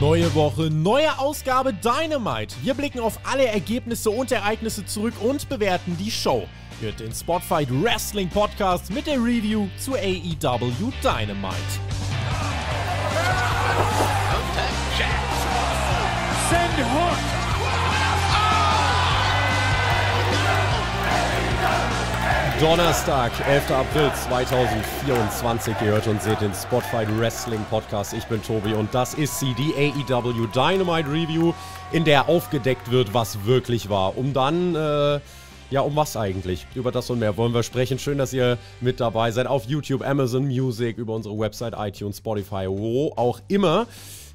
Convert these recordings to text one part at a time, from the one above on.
Neue Woche, neue Ausgabe Dynamite. Wir blicken auf alle Ergebnisse und Ereignisse zurück und bewerten die Show. Hört den Spotfight Wrestling Podcast mit der Review zu AEW Dynamite. Send Hook! Donnerstag, 11. April 2024. Ihr hört und seht den Spotify Wrestling Podcast. Ich bin Tobi und das ist sie, die AEW Dynamite Review, in der aufgedeckt wird, was wirklich war. Um dann, äh, ja, um was eigentlich? Über das und mehr wollen wir sprechen. Schön, dass ihr mit dabei seid auf YouTube, Amazon Music, über unsere Website, iTunes, Spotify, wo auch immer.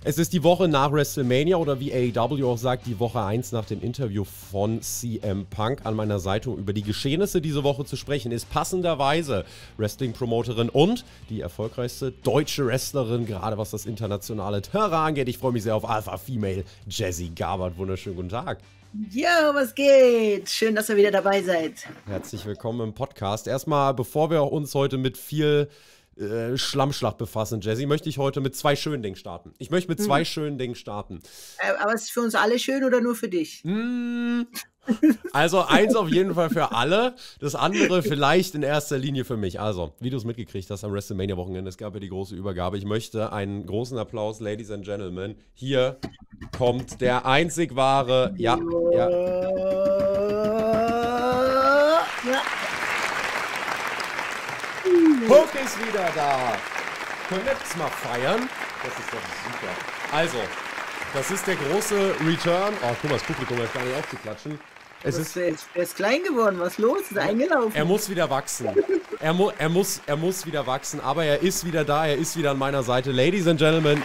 Es ist die Woche nach WrestleMania oder wie AEW auch sagt, die Woche 1 nach dem Interview von CM Punk an meiner Seite, um über die Geschehnisse diese Woche zu sprechen, ist passenderweise Wrestling-Promoterin und die erfolgreichste deutsche Wrestlerin, gerade was das internationale Terrain angeht. Ich freue mich sehr auf Alpha Female Jessie Gabert. Wunderschönen guten Tag. Jo, was geht? Schön, dass ihr wieder dabei seid. Herzlich willkommen im Podcast. Erstmal, bevor wir uns heute mit viel äh, Schlammschlacht befassen, Jesse, möchte ich heute mit zwei schönen Dingen starten. Ich möchte mit hm. zwei mhm. schönen Dingen starten. Äh, aber ist es für uns alle schön oder nur für dich? Hm. Also eins auf jeden Fall für alle, das andere vielleicht in erster Linie für mich. Also, wie du es mitgekriegt hast am WrestleMania-Wochenende, es gab ja die große Übergabe. Ich möchte einen großen Applaus, Ladies and Gentlemen. Hier kommt der einzig wahre, ja, ja. ja. Puck ist wieder da. Können wir das mal feiern? Das ist doch super. Also, das ist der große Return. Oh, guck mal, das Publikum hat gar nicht aufzuklatschen. Es ist, der, ist, klein geworden, was los? Ist eingelaufen? Er muss wieder wachsen. Er, mu er, muss, er muss wieder wachsen, aber er ist wieder da, er ist wieder an meiner Seite. Ladies and Gentlemen,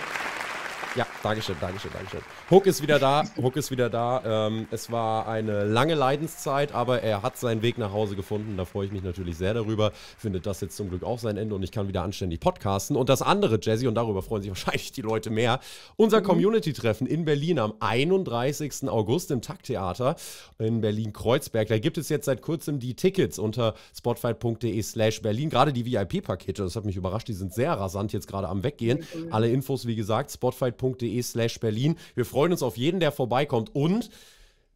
Dankeschön, Dankeschön, Dankeschön. Hook ist wieder da, Hook ist wieder da. Ähm, es war eine lange Leidenszeit, aber er hat seinen Weg nach Hause gefunden. Da freue ich mich natürlich sehr darüber. Findet das jetzt zum Glück auch sein Ende und ich kann wieder anständig podcasten. Und das andere, Jesse, und darüber freuen sich wahrscheinlich die Leute mehr, unser mhm. Community-Treffen in Berlin am 31. August im Takttheater in Berlin-Kreuzberg. Da gibt es jetzt seit kurzem die Tickets unter spotfight.de slash Berlin. Gerade die VIP-Pakete, das hat mich überrascht, die sind sehr rasant jetzt gerade am Weggehen. Mhm. Alle Infos, wie gesagt, spotfight.de slash Berlin. Wir freuen uns auf jeden, der vorbeikommt und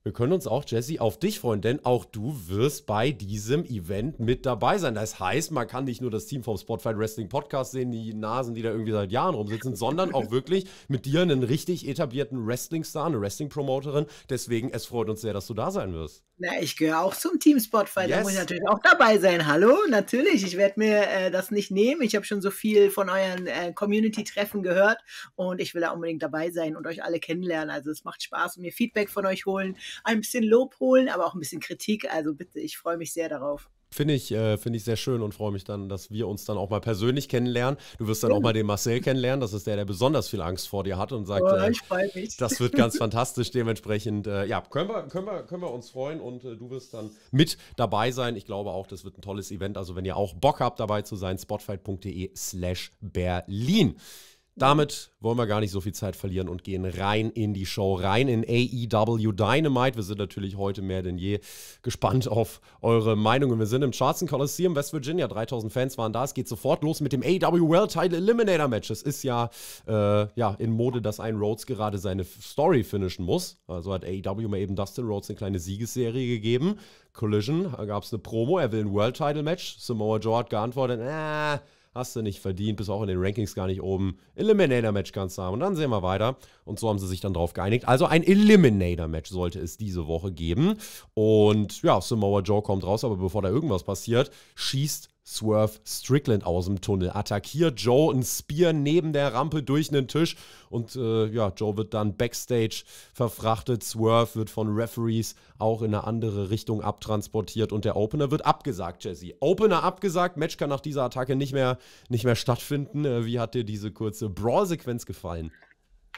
wir können uns auch, Jesse, auf dich freuen, denn auch du wirst bei diesem Event mit dabei sein. Das heißt, man kann nicht nur das Team vom Spotify Wrestling Podcast sehen, die Nasen, die da irgendwie seit Jahren rumsitzen, sondern auch wirklich mit dir einen richtig etablierten Wrestling-Star, eine Wrestling-Promoterin. Deswegen, es freut uns sehr, dass du da sein wirst. Na, ich gehöre auch zum Team Spotify, yes. da muss ich natürlich auch dabei sein. Hallo, natürlich, ich werde mir äh, das nicht nehmen. Ich habe schon so viel von euren äh, Community-Treffen gehört und ich will da unbedingt dabei sein und euch alle kennenlernen. Also es macht Spaß und mir Feedback von euch holen ein bisschen Lob holen, aber auch ein bisschen Kritik. Also bitte, ich freue mich sehr darauf. Finde ich, äh, find ich sehr schön und freue mich dann, dass wir uns dann auch mal persönlich kennenlernen. Du wirst dann ja. auch mal den Marcel kennenlernen. Das ist der, der besonders viel Angst vor dir hat und sagt, oh, äh, das wird ganz fantastisch. Dementsprechend, äh, ja, können wir, können, wir, können wir uns freuen und äh, du wirst dann mit dabei sein. Ich glaube auch, das wird ein tolles Event. Also wenn ihr auch Bock habt, dabei zu sein, spotfight.de slash Berlin. Damit wollen wir gar nicht so viel Zeit verlieren und gehen rein in die Show, rein in AEW Dynamite. Wir sind natürlich heute mehr denn je gespannt auf eure Meinungen. Wir sind im Charleston Coliseum, West Virginia. 3000 Fans waren da. Es geht sofort los mit dem AEW World Title Eliminator Match. Es ist ja, äh, ja in Mode, dass ein Rhodes gerade seine Story finishen muss. Also hat AEW mal eben Dustin Rhodes eine kleine Siegesserie gegeben. Collision, da äh, gab es eine Promo. Er will ein World Title Match. Samoa Joe hat geantwortet, äh, Hast du nicht verdient, bist auch in den Rankings gar nicht oben. Eliminator-Match kannst du haben. Und dann sehen wir weiter. Und so haben sie sich dann drauf geeinigt. Also ein Eliminator-Match sollte es diese Woche geben. Und ja, Samoa Joe kommt raus, aber bevor da irgendwas passiert, schießt Swerve Strickland aus dem Tunnel, attackiert Joe ein Spear neben der Rampe durch einen Tisch und äh, ja, Joe wird dann backstage verfrachtet. Swerve wird von Referees auch in eine andere Richtung abtransportiert und der Opener wird abgesagt, Jesse. Opener abgesagt, Match kann nach dieser Attacke nicht mehr, nicht mehr stattfinden. Äh, wie hat dir diese kurze Brawl-Sequenz gefallen?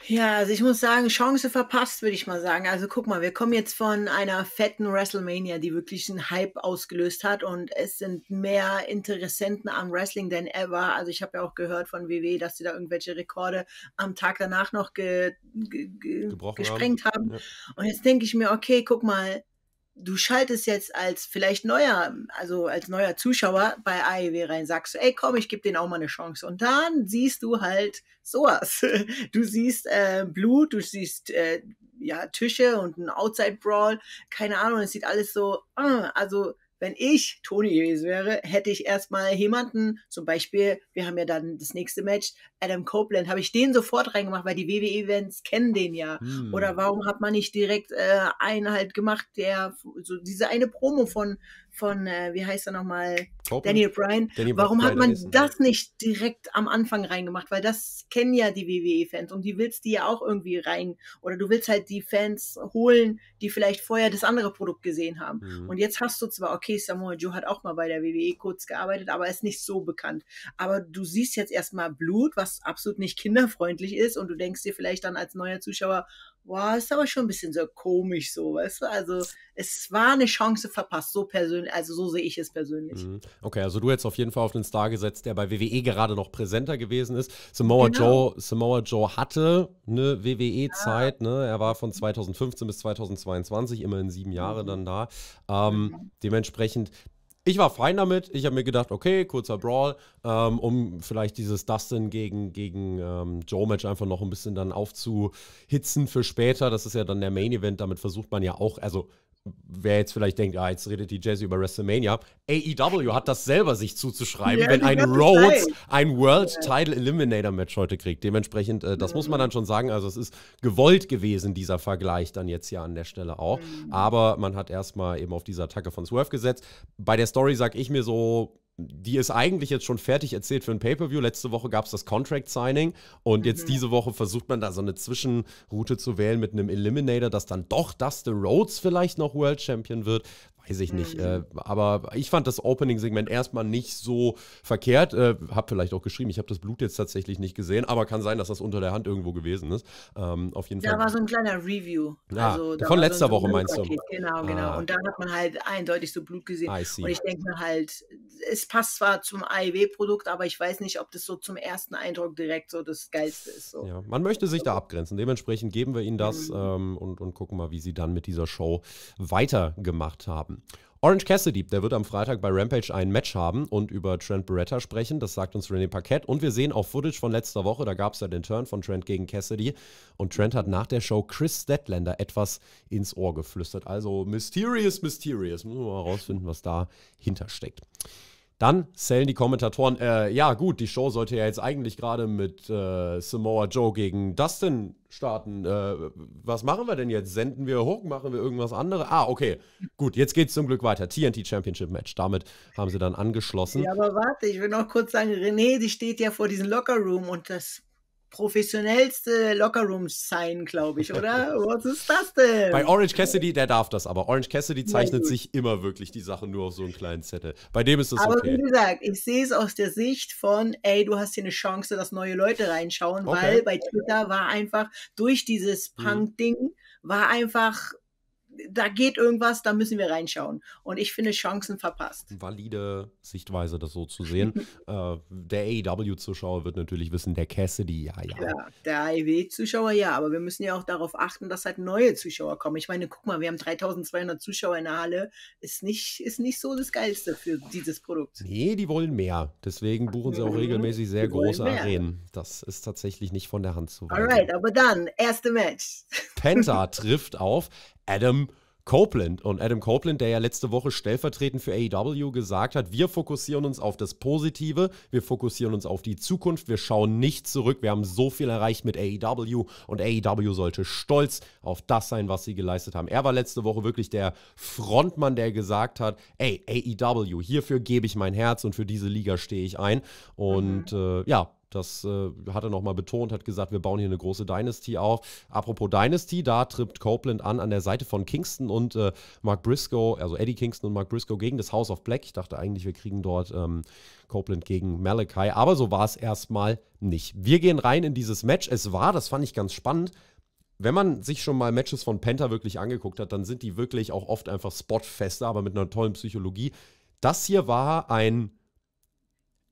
Ja, also ich muss sagen, Chance verpasst, würde ich mal sagen. Also guck mal, wir kommen jetzt von einer fetten WrestleMania, die wirklich einen Hype ausgelöst hat und es sind mehr Interessenten am Wrestling denn ever. Also ich habe ja auch gehört von WW, dass sie da irgendwelche Rekorde am Tag danach noch ge ge ge gesprengt haben. haben. Ja. Und jetzt denke ich mir, okay, guck mal, du schaltest jetzt als vielleicht neuer, also als neuer Zuschauer bei AEW rein, sagst du, ey komm, ich gebe denen auch mal eine Chance. Und dann siehst du halt sowas. Du siehst äh, Blut, du siehst äh, ja Tische und ein Outside Brawl, keine Ahnung, es sieht alles so, äh, also wenn ich Toni gewesen wäre, hätte ich erstmal jemanden, zum Beispiel, wir haben ja dann das nächste Match, Adam Copeland, habe ich den sofort reingemacht, weil die WWE-Events kennen den ja. Hm. Oder warum hat man nicht direkt äh, einen halt gemacht, der so diese eine Promo von von, äh, wie heißt er nochmal? Daniel Bryan. Danny Warum Bryan hat man das nicht direkt am Anfang reingemacht? Weil das kennen ja die WWE-Fans und die willst die ja auch irgendwie rein. Oder du willst halt die Fans holen, die vielleicht vorher das andere Produkt gesehen haben. Mhm. Und jetzt hast du zwar, okay, Samoa Joe hat auch mal bei der WWE kurz gearbeitet, aber ist nicht so bekannt. Aber du siehst jetzt erstmal Blut, was absolut nicht kinderfreundlich ist und du denkst dir vielleicht dann als neuer Zuschauer, boah, ist aber schon ein bisschen so komisch so, weißt du? Also es war eine Chance verpasst, so persönlich, also so sehe ich es persönlich. Mhm. Okay, also du hättest auf jeden Fall auf einen Star gesetzt, der bei WWE gerade noch präsenter gewesen ist. Samoa genau. Joe, Samoa Joe hatte eine WWE-Zeit, ja. ne? Er war von 2015 bis 2022 immerhin sieben Jahre mhm. dann da. Ähm, mhm. Dementsprechend ich war fein damit. Ich habe mir gedacht, okay, kurzer Brawl, ähm, um vielleicht dieses Dustin gegen, gegen ähm, Joe-Match einfach noch ein bisschen dann aufzuhitzen für später. Das ist ja dann der Main-Event. Damit versucht man ja auch, also wer jetzt vielleicht denkt, ah, jetzt redet die Jazzy über WrestleMania, AEW hat das selber sich zuzuschreiben, ja, wenn ein Rhodes sein. ein World Title Eliminator Match heute kriegt. Dementsprechend, äh, das mhm. muss man dann schon sagen, also es ist gewollt gewesen, dieser Vergleich dann jetzt hier an der Stelle auch. Mhm. Aber man hat erstmal eben auf diese Attacke von Swerve gesetzt. Bei der Story sag ich mir so, die ist eigentlich jetzt schon fertig erzählt für ein Pay-Per-View. Letzte Woche gab es das Contract-Signing und mhm. jetzt diese Woche versucht man da so eine Zwischenroute zu wählen mit einem Eliminator, dass dann doch Dustin Rhodes vielleicht noch World Champion wird weiß ich nicht. Äh, mhm. Äh, aber ich fand das Opening-Segment erstmal nicht so verkehrt. Äh, hab vielleicht auch geschrieben, ich habe das Blut jetzt tatsächlich nicht gesehen, aber kann sein, dass das unter der Hand irgendwo gewesen ist. Ähm, auf jeden da Fall. war so ein kleiner Review. Ja, ah, also, von letzter so Woche meinst du? Genau, genau. Ah. Und da hat man halt eindeutig so Blut gesehen. Und ich denke mir halt, es passt zwar zum AIW-Produkt, e aber ich weiß nicht, ob das so zum ersten Eindruck direkt so das Geilste ist. So. Ja, man möchte sich da also abgrenzen. Dementsprechend geben wir ihnen das mhm. ähm, und, und gucken mal, wie sie dann mit dieser Show weitergemacht haben haben. Orange Cassidy, der wird am Freitag bei Rampage ein Match haben und über Trent Beretta sprechen. Das sagt uns René Parkett. Und wir sehen auch Footage von letzter Woche. Da gab es ja den Turn von Trent gegen Cassidy. Und Trent hat nach der Show Chris Stedländer etwas ins Ohr geflüstert. Also mysterious, mysterious. Müssen wir mal rausfinden, was dahinter steckt. Dann zählen die Kommentatoren, äh, ja gut, die Show sollte ja jetzt eigentlich gerade mit äh, Samoa Joe gegen Dustin starten. Äh, was machen wir denn jetzt? Senden wir hoch? Machen wir irgendwas anderes? Ah, okay. Gut, jetzt geht es zum Glück weiter. TNT Championship Match. Damit haben sie dann angeschlossen. Ja, aber warte, ich will noch kurz sagen, René, die steht ja vor diesem Lockerroom und das professionellste Lockerrooms sein, glaube ich, oder? Was ist das denn? Bei Orange Cassidy, der darf das, aber Orange Cassidy zeichnet ja, sich immer wirklich die Sachen nur auf so einen kleinen Zettel. Bei dem ist das aber okay. Aber wie gesagt, ich sehe es aus der Sicht von, ey, du hast hier eine Chance, dass neue Leute reinschauen, okay. weil bei Twitter war einfach durch dieses mhm. Punk-Ding war einfach da geht irgendwas, da müssen wir reinschauen. Und ich finde Chancen verpasst. Valide Sichtweise, das so zu sehen. äh, der AEW-Zuschauer wird natürlich wissen, der Cassidy, ja, ja. ja der AEW-Zuschauer, ja, aber wir müssen ja auch darauf achten, dass halt neue Zuschauer kommen. Ich meine, guck mal, wir haben 3200 Zuschauer in der Halle. Ist nicht, ist nicht so das Geilste für dieses Produkt. Nee, die wollen mehr. Deswegen buchen sie auch mhm. regelmäßig sehr die große Arenen. Das ist tatsächlich nicht von der Hand zu weisen. Alright, aber dann, erste Match. Penta trifft auf Adam Copeland. Und Adam Copeland, der ja letzte Woche stellvertretend für AEW gesagt hat, wir fokussieren uns auf das Positive, wir fokussieren uns auf die Zukunft, wir schauen nicht zurück, wir haben so viel erreicht mit AEW und AEW sollte stolz auf das sein, was sie geleistet haben. Er war letzte Woche wirklich der Frontmann, der gesagt hat, ey, AEW, hierfür gebe ich mein Herz und für diese Liga stehe ich ein. Und mhm. äh, ja, das äh, hat er nochmal betont, hat gesagt, wir bauen hier eine große Dynasty auf. Apropos Dynasty, da trippt Copeland an an der Seite von Kingston und äh, Mark Briscoe, also Eddie Kingston und Mark Briscoe gegen das House of Black. Ich dachte eigentlich, wir kriegen dort ähm, Copeland gegen Malachi, aber so war es erstmal nicht. Wir gehen rein in dieses Match. Es war, das fand ich ganz spannend, wenn man sich schon mal Matches von Penta wirklich angeguckt hat, dann sind die wirklich auch oft einfach spotfester, aber mit einer tollen Psychologie. Das hier war ein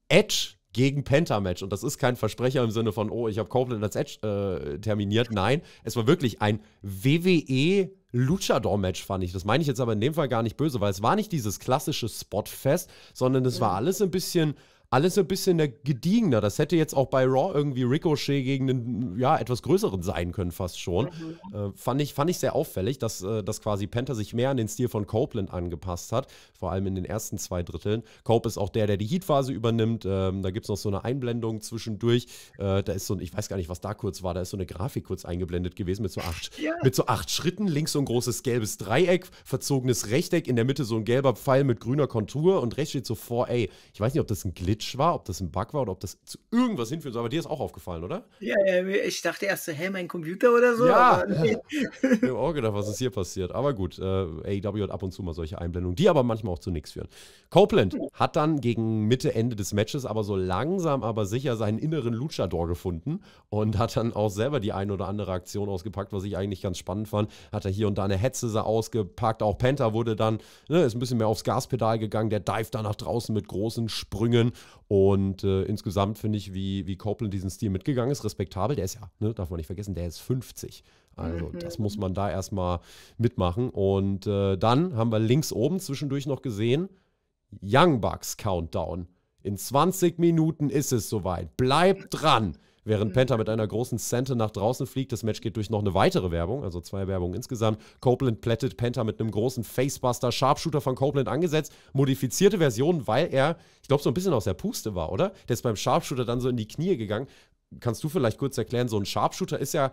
Edge gegen Penta-Match. Und das ist kein Versprecher im Sinne von, oh, ich habe Copeland als Edge äh, terminiert. Nein, es war wirklich ein WWE Luchador-Match, fand ich. Das meine ich jetzt aber in dem Fall gar nicht böse, weil es war nicht dieses klassische Spotfest, sondern es war mhm. alles ein bisschen alles ein bisschen gediegener. Das hätte jetzt auch bei Raw irgendwie Ricochet gegen einen ja, etwas größeren sein können, fast schon. Mhm. Äh, fand, ich, fand ich sehr auffällig, dass, äh, dass quasi Penta sich mehr an den Stil von Copeland angepasst hat, vor allem in den ersten zwei Dritteln. Cope ist auch der, der die Heatphase übernimmt. Ähm, da gibt es noch so eine Einblendung zwischendurch. Äh, da ist so ein, ich weiß gar nicht, was da kurz war, da ist so eine Grafik kurz eingeblendet gewesen mit so acht, ja. mit so acht Schritten. Links so ein großes gelbes Dreieck, verzogenes Rechteck, in der Mitte so ein gelber Pfeil mit grüner Kontur und rechts steht so 4A. ich weiß nicht, ob das ein Glitch Glitch war, ob das ein Bug war oder ob das zu irgendwas hinführt. Aber dir ist auch aufgefallen, oder? Ja, ich dachte erst so, hä, mein Computer oder so. Ja, nee. ich habe auch gedacht, was ist hier passiert. Aber gut, äh, AEW hat ab und zu mal solche Einblendungen, die aber manchmal auch zu nichts führen. Copeland hm. hat dann gegen Mitte, Ende des Matches aber so langsam, aber sicher seinen inneren Luchador gefunden und hat dann auch selber die ein oder andere Aktion ausgepackt, was ich eigentlich ganz spannend fand. Hat er hier und da eine Hetze ausgepackt, auch Penta wurde dann, ne, ist ein bisschen mehr aufs Gaspedal gegangen, der dive da nach draußen mit großen Sprüngen und äh, insgesamt finde ich, wie, wie Copeland diesen Stil mitgegangen ist, respektabel. Der ist ja, ne, darf man nicht vergessen, der ist 50. Also mhm. das muss man da erstmal mitmachen. Und äh, dann haben wir links oben zwischendurch noch gesehen, Young Bucks Countdown. In 20 Minuten ist es soweit. Bleibt dran. Während mhm. Penta mit einer großen Sente nach draußen fliegt, das Match geht durch noch eine weitere Werbung, also zwei Werbungen insgesamt. Copeland plättet Penta mit einem großen Facebuster, Sharpshooter von Copeland angesetzt, modifizierte Version, weil er, ich glaube, so ein bisschen aus der Puste war, oder? Der ist beim Sharpshooter dann so in die Knie gegangen. Kannst du vielleicht kurz erklären, so ein Sharpshooter ist ja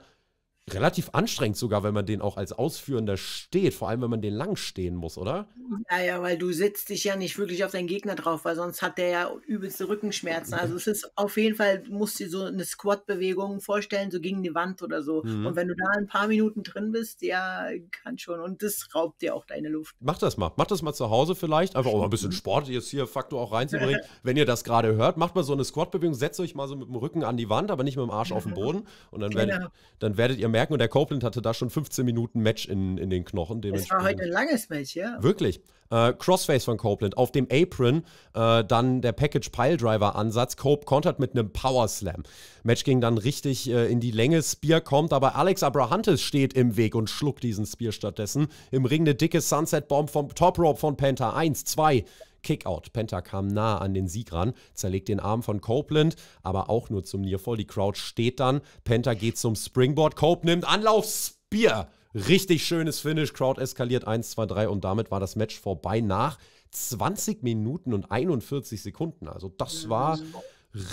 relativ anstrengend sogar, wenn man den auch als Ausführender steht, vor allem wenn man den lang stehen muss, oder? Naja, ja, weil du setzt dich ja nicht wirklich auf deinen Gegner drauf, weil sonst hat der ja übelste Rückenschmerzen. Also es ist auf jeden Fall, musst du dir so eine Squat-Bewegung vorstellen, so gegen die Wand oder so. Mhm. Und wenn du da ein paar Minuten drin bist, ja, kann schon. Und das raubt dir auch deine Luft. Mach das mal. Mach das mal zu Hause vielleicht. Einfach auch mal ein bisschen mhm. Sport jetzt hier Faktor auch reinzubringen. wenn ihr das gerade hört, macht mal so eine Squat-Bewegung, setzt euch mal so mit dem Rücken an die Wand, aber nicht mit dem Arsch auf den Boden. Und dann, genau. werdet, dann werdet ihr merken, merken. Und der Copeland hatte da schon 15 Minuten Match in, in den Knochen. Das war heute ein langes Match, ja. Wirklich. Äh, Crossface von Copeland auf dem Apron, äh, dann der Package Piledriver Ansatz. Cope kontert mit einem Power Slam. Match ging dann richtig äh, in die Länge. Spear kommt, aber Alex Abrahantes steht im Weg und schluckt diesen Spear stattdessen. Im Ring eine dicke Sunset Bomb vom Top Rope von Penta. Eins, zwei, Kickout. Penta kam nah an den Sieg ran, zerlegt den Arm von Copeland, aber auch nur zum Nearfall. Die Crowd steht dann. Penta geht zum Springboard. Cope nimmt Anlauf. Spear. Richtig schönes Finish. Crowd eskaliert 1, 2, 3 und damit war das Match vorbei nach 20 Minuten und 41 Sekunden. Also das war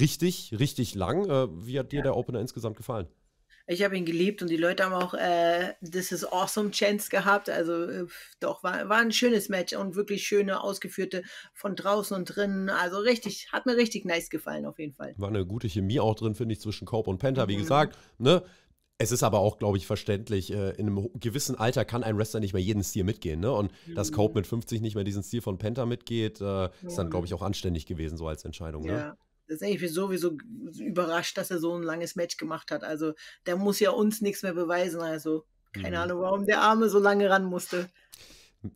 richtig, richtig lang. Äh, wie hat dir der Opener insgesamt gefallen? Ich habe ihn geliebt und die Leute haben auch äh, This is Awesome Chance gehabt. Also äh, doch, war, war ein schönes Match und wirklich schöne, ausgeführte von draußen und drinnen. Also richtig, hat mir richtig nice gefallen auf jeden Fall. War eine gute Chemie auch drin, finde ich, zwischen Cope und Penta. Wie mhm. gesagt, ne? Es ist aber auch, glaube ich, verständlich, äh, in einem gewissen Alter kann ein Wrestler nicht mehr jeden Stil mitgehen. Ne? Und mhm. dass Cope mit 50 nicht mehr diesen Stil von Penta mitgeht, äh, ist dann, glaube ich, auch anständig gewesen, so als Entscheidung. Ne? Ja. Ne? Das ist eigentlich sowieso überrascht, dass er so ein langes Match gemacht hat. Also der muss ja uns nichts mehr beweisen. Also keine mhm. Ahnung, warum der Arme so lange ran musste.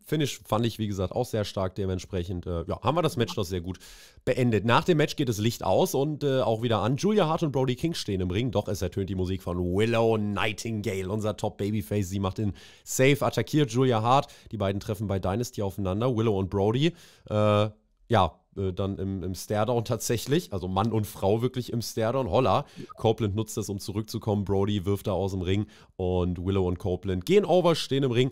Finish fand ich, wie gesagt, auch sehr stark. Dementsprechend äh, ja, haben wir das Match doch sehr gut beendet. Nach dem Match geht das Licht aus und äh, auch wieder an. Julia Hart und Brody King stehen im Ring. Doch es ertönt die Musik von Willow Nightingale, unser Top-Babyface. Sie macht den Safe, attackiert Julia Hart. Die beiden treffen bei Dynasty aufeinander, Willow und Brody. Äh, ja, äh, dann im, im Stairdown tatsächlich. Also Mann und Frau wirklich im Stairdown. Holla. Copeland nutzt das, um zurückzukommen. Brody wirft da aus dem Ring und Willow und Copeland gehen over, stehen im Ring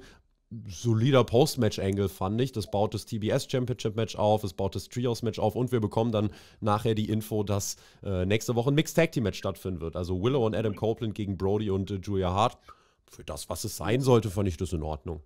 solider Post-Match-Angle, fand ich. Das baut das TBS Championship-Match auf, es baut das Trios-Match auf und wir bekommen dann nachher die Info, dass äh, nächste Woche ein Mixed Tag Team-Match stattfinden wird. Also Willow und Adam Copeland gegen Brody und äh, Julia Hart. Für das, was es sein sollte, fand ich das in Ordnung.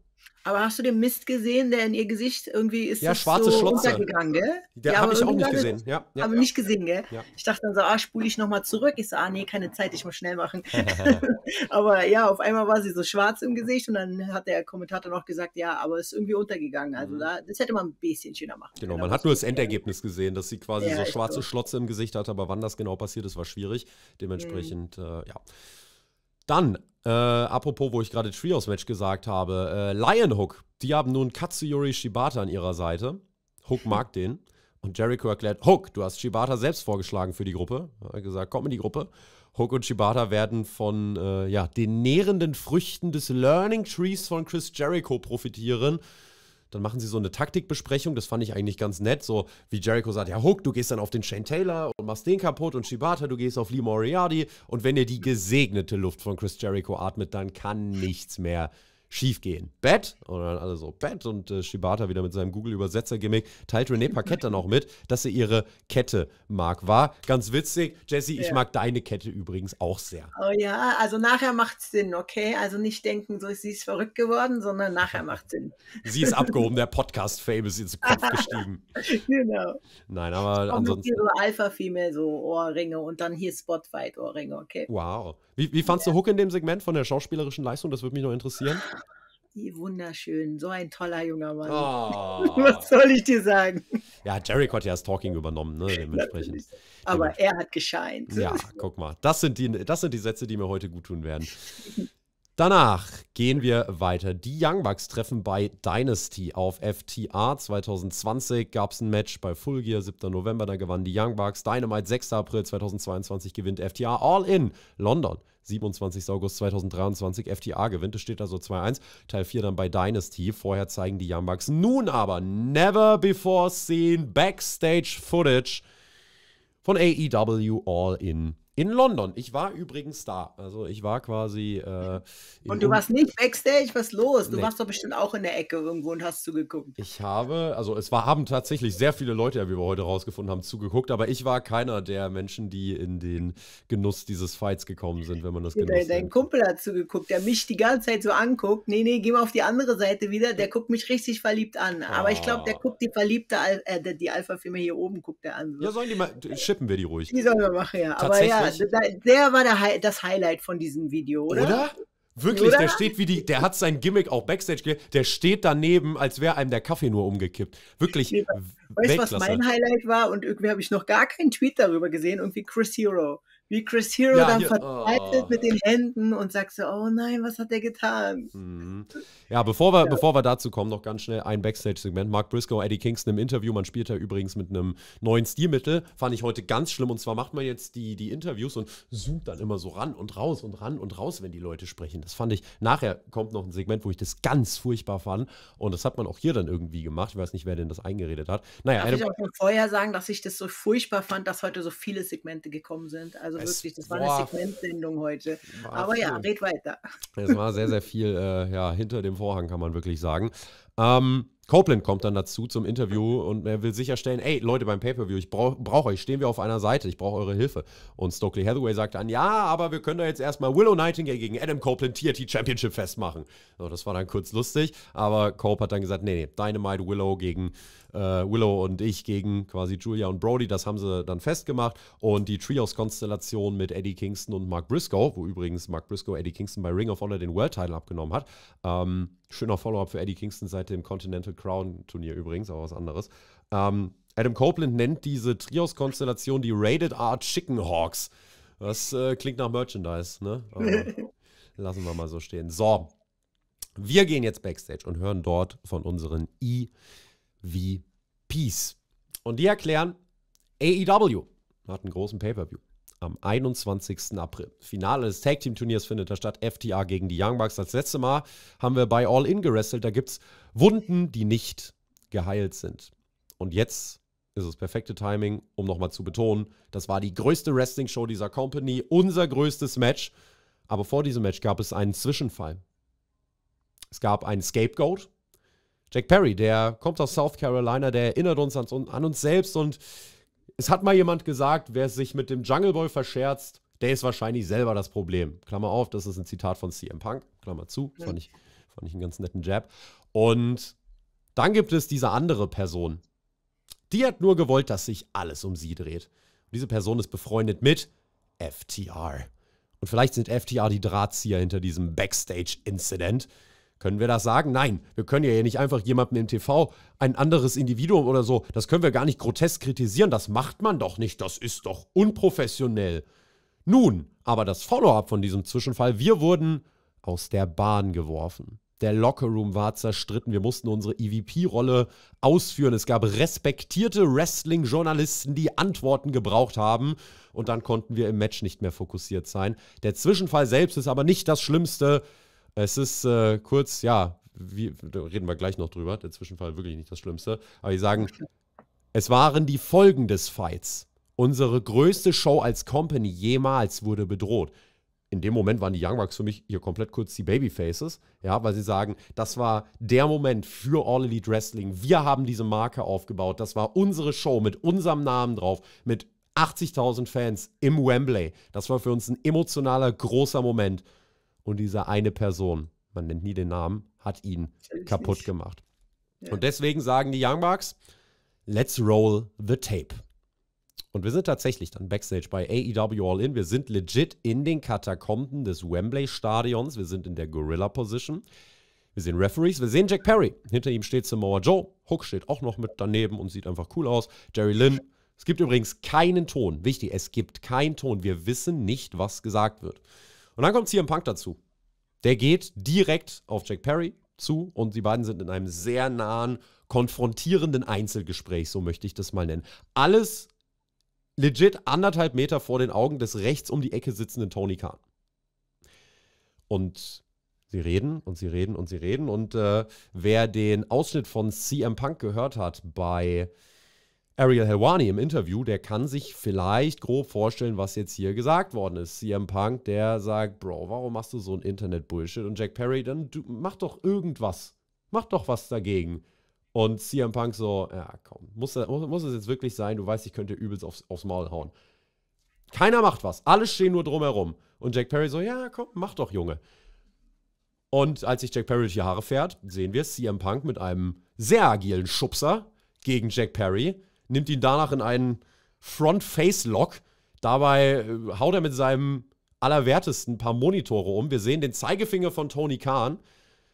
Aber hast du den Mist gesehen, der in ihr Gesicht irgendwie ist ja, schwarze so Schlotze. gell? Der ja, habe ich auch nicht gesehen. Ja, ja, aber ja. nicht gesehen, gell? Ja. Ich dachte dann so, ah, spule ich nochmal zurück. Ich so, ah, nee, keine Zeit, ich muss schnell machen. aber ja, auf einmal war sie so schwarz im Gesicht und dann hat der Kommentator noch gesagt, ja, aber es ist irgendwie untergegangen. Also mhm. da, das hätte man ein bisschen schöner machen Genau, man hat nur das Endergebnis gesehen, dass sie quasi so schwarze so. Schlotze im Gesicht hatte, aber wann das genau passiert ist, war schwierig. Dementsprechend, mhm. äh, ja. Dann, äh, apropos, wo ich gerade Trios-Match gesagt habe, äh, Lionhook. Die haben nun Katsuyori Shibata an ihrer Seite. Hook mag den. Und Jericho erklärt, Hook, du hast Shibata selbst vorgeschlagen für die Gruppe. Er hat gesagt, komm in die Gruppe. Hook und Shibata werden von äh, ja, den nährenden Früchten des Learning Trees von Chris Jericho profitieren. Dann machen sie so eine Taktikbesprechung. Das fand ich eigentlich ganz nett. So wie Jericho sagt: Ja, Hook, du gehst dann auf den Shane Taylor und machst den kaputt. Und Shibata, du gehst auf Lee Moriarty. Und wenn ihr die gesegnete Luft von Chris Jericho atmet, dann kann nichts mehr schiefgehen. Bett, und dann alle so Bett und äh, Shibata wieder mit seinem Google-Übersetzer-Gimmick teilt René Parkett dann auch mit, dass er ihre Kette mag. War ganz witzig. Jesse, ja. ich mag deine Kette übrigens auch sehr. Oh ja, also nachher macht's Sinn, okay? Also nicht denken, so sie ist verrückt geworden, sondern nachher macht Sinn. sie ist abgehoben, der Podcast-Fame ist ins Kopf gestiegen. genau. Nein, aber ansonsten. Hier so Alpha-Female, so Ohrringe und dann hier Spotlight-Ohrringe, okay? Wow. Wie, wie fandst ja. du Hook in dem Segment von der schauspielerischen Leistung? Das würde mich noch interessieren wie wunderschön. So ein toller junger Mann. Oh. Was soll ich dir sagen? Ja, Jericho hat ja das Talking übernommen, ne? Dementsprechend. Aber er hat gescheint. Ja, guck mal. Das sind, die, das sind die Sätze, die mir heute gut tun werden. Danach gehen wir weiter. Die Young Bucks treffen bei Dynasty auf FTR. 2020 gab es ein Match bei Full Gear, 7. November, da gewannen die Young Bucks. Dynamite, 6. April 2022 gewinnt FTR. All in London, 27. August 2023. FTR gewinnt, es steht also 2-1. Teil 4 dann bei Dynasty. Vorher zeigen die Young Bucks nun aber never before seen Backstage Footage von AEW All in in London. Ich war übrigens da. Also ich war quasi. Äh, und du warst nicht backstage? Was los? Du nee. warst doch bestimmt auch in der Ecke irgendwo und hast zugeguckt. Ich habe, also es war, haben tatsächlich sehr viele Leute, wie wir heute rausgefunden haben, zugeguckt, aber ich war keiner der Menschen, die in den Genuss dieses Fights gekommen sind, wenn man das ja, Genuss Dein Kumpel hat zugeguckt, der mich die ganze Zeit so anguckt. Nee, nee, geh mal auf die andere Seite wieder. Der guckt mich richtig verliebt an. Ah. Aber ich glaube, der ah. guckt die verliebte, Al äh, die Alpha-Firma hier oben guckt er an. Ja, sollen die mal, schippen wir die ruhig. Die sollen wir machen, ja. Aber ja, der war der, das Highlight von diesem Video, oder? Oder? Wirklich, oder? der steht wie die, der hat sein Gimmick auch Backstage, der steht daneben, als wäre einem der Kaffee nur umgekippt. Wirklich. Weißt du, was mein Highlight war? Und irgendwie habe ich noch gar keinen Tweet darüber gesehen, irgendwie Chris Hero wie Chris Hero ja, dann verzweifelt oh. mit den Händen und sagt so, oh nein, was hat er getan? Mhm. Ja, bevor wir, ja. bevor wir dazu kommen, noch ganz schnell ein Backstage-Segment. Mark Briscoe, Eddie Kingston im Interview. Man spielt da übrigens mit einem neuen Stilmittel. Fand ich heute ganz schlimm. Und zwar macht man jetzt die, die Interviews und zoomt dann immer so ran und raus und ran und raus, wenn die Leute sprechen. Das fand ich, nachher kommt noch ein Segment, wo ich das ganz furchtbar fand. Und das hat man auch hier dann irgendwie gemacht. Ich weiß nicht, wer denn das eingeredet hat. Naja, Darf ich auch schon vorher sagen, dass ich das so furchtbar fand, dass heute so viele Segmente gekommen sind. Also wirklich, das war, war eine Sequenzsendung heute. Aber viel. ja, red weiter. Es war sehr, sehr viel äh, ja, hinter dem Vorhang, kann man wirklich sagen. Ähm, Copeland kommt dann dazu zum Interview und er will sicherstellen, ey Leute beim Pay-per-view, ich brauche brauch euch, stehen wir auf einer Seite, ich brauche eure Hilfe. Und Stokely Hathaway sagt dann, ja, aber wir können da jetzt erstmal Willow Nightingale gegen Adam Copeland TRT Championship festmachen. So, das war dann kurz lustig, aber Cope hat dann gesagt, nee, nee, Dynamite Willow gegen äh, Willow und ich gegen quasi Julia und Brody, das haben sie dann festgemacht. Und die Trios-Konstellation mit Eddie Kingston und Mark Briscoe, wo übrigens Mark Briscoe Eddie Kingston bei Ring of Honor den World Title abgenommen hat, ähm, Schöner Follow-up für Eddie Kingston seit dem Continental Crown Turnier übrigens, aber was anderes. Ähm, Adam Copeland nennt diese Trios-Konstellation die Rated R Chicken Hawks. Das äh, klingt nach Merchandise, ne? lassen wir mal so stehen. So, wir gehen jetzt backstage und hören dort von unseren EVPs. Und die erklären AEW hat einen großen Pay-Per-View am 21. April. Finale des Tag Team Turniers findet da statt. FTA gegen die Young Bucks. Das letzte Mal haben wir bei All In gerestelt. Da gibt es Wunden, die nicht geheilt sind. Und jetzt ist es perfekte Timing, um nochmal zu betonen, das war die größte Wrestling-Show dieser Company, unser größtes Match. Aber vor diesem Match gab es einen Zwischenfall. Es gab einen Scapegoat. Jack Perry, der kommt aus South Carolina, der erinnert uns an, an uns selbst und es hat mal jemand gesagt, wer sich mit dem Jungle Boy verscherzt, der ist wahrscheinlich selber das Problem. Klammer auf, das ist ein Zitat von CM Punk. Klammer zu. Fand ich, fand ich einen ganz netten Jab. Und dann gibt es diese andere Person. Die hat nur gewollt, dass sich alles um sie dreht. Und diese Person ist befreundet mit FTR. Und vielleicht sind FTR die Drahtzieher hinter diesem Backstage-Incident. Können wir das sagen? Nein, wir können ja nicht einfach jemanden im TV, ein anderes Individuum oder so, das können wir gar nicht grotesk kritisieren, das macht man doch nicht, das ist doch unprofessionell. Nun, aber das Follow-up von diesem Zwischenfall, wir wurden aus der Bahn geworfen. Der Lockerroom war zerstritten. Wir mussten unsere EVP-Rolle ausführen. Es gab respektierte Wrestling-Journalisten, die Antworten gebraucht haben. Und dann konnten wir im Match nicht mehr fokussiert sein. Der Zwischenfall selbst ist aber nicht das Schlimmste. Es ist äh, kurz, ja, wie, reden wir gleich noch drüber. Der Zwischenfall wirklich nicht das Schlimmste. Aber die sagen, es waren die Folgen des Fights. Unsere größte Show als Company jemals wurde bedroht. In dem Moment waren die Young Bucks für mich hier komplett kurz die Babyfaces, ja, weil sie sagen, das war der Moment für All Elite Wrestling. Wir haben diese Marke aufgebaut. Das war unsere Show mit unserem Namen drauf, mit 80.000 Fans im Wembley. Das war für uns ein emotionaler großer Moment und dieser eine Person, man nennt nie den Namen, hat ihn Natürlich kaputt nicht. gemacht. Ja. Und deswegen sagen die Young Bucks, let's roll the tape. Und wir sind tatsächlich dann backstage bei AEW All In. Wir sind legit in den Katakomben des Wembley Stadions. Wir sind in der Gorilla Position. Wir sehen Referees, wir sehen Jack Perry. Hinter ihm steht Samoa Joe. Hook steht auch noch mit daneben und sieht einfach cool aus. Jerry Lynn. Es gibt übrigens keinen Ton. Wichtig, es gibt keinen Ton. Wir wissen nicht, was gesagt wird. Und dann kommt CM Punk dazu. Der geht direkt auf Jack Perry zu und die beiden sind in einem sehr nahen, konfrontierenden Einzelgespräch, so möchte ich das mal nennen. Alles legit anderthalb Meter vor den Augen des rechts um die Ecke sitzenden Tony Khan. Und sie reden und sie reden und sie reden. Und äh, wer den Ausschnitt von CM Punk gehört hat bei Ariel Helwani im Interview, der kann sich vielleicht grob vorstellen, was jetzt hier gesagt worden ist. CM Punk, der sagt, Bro, warum machst du so ein Internet-Bullshit? Und Jack Perry, dann du, mach doch irgendwas. Mach doch was dagegen. Und CM Punk so, ja komm, muss, muss es jetzt wirklich sein? Du weißt, ich könnte übelst aufs, aufs Maul hauen. Keiner macht was. Alle stehen nur drumherum. Und Jack Perry so, ja komm, mach doch, Junge. Und als sich Jack Perry durch die Haare fährt, sehen wir CM Punk mit einem sehr agilen Schubser gegen Jack Perry nimmt ihn danach in einen Front-Face-Lock. Dabei äh, haut er mit seinem allerwertesten paar Monitore um. Wir sehen den Zeigefinger von Tony Khan.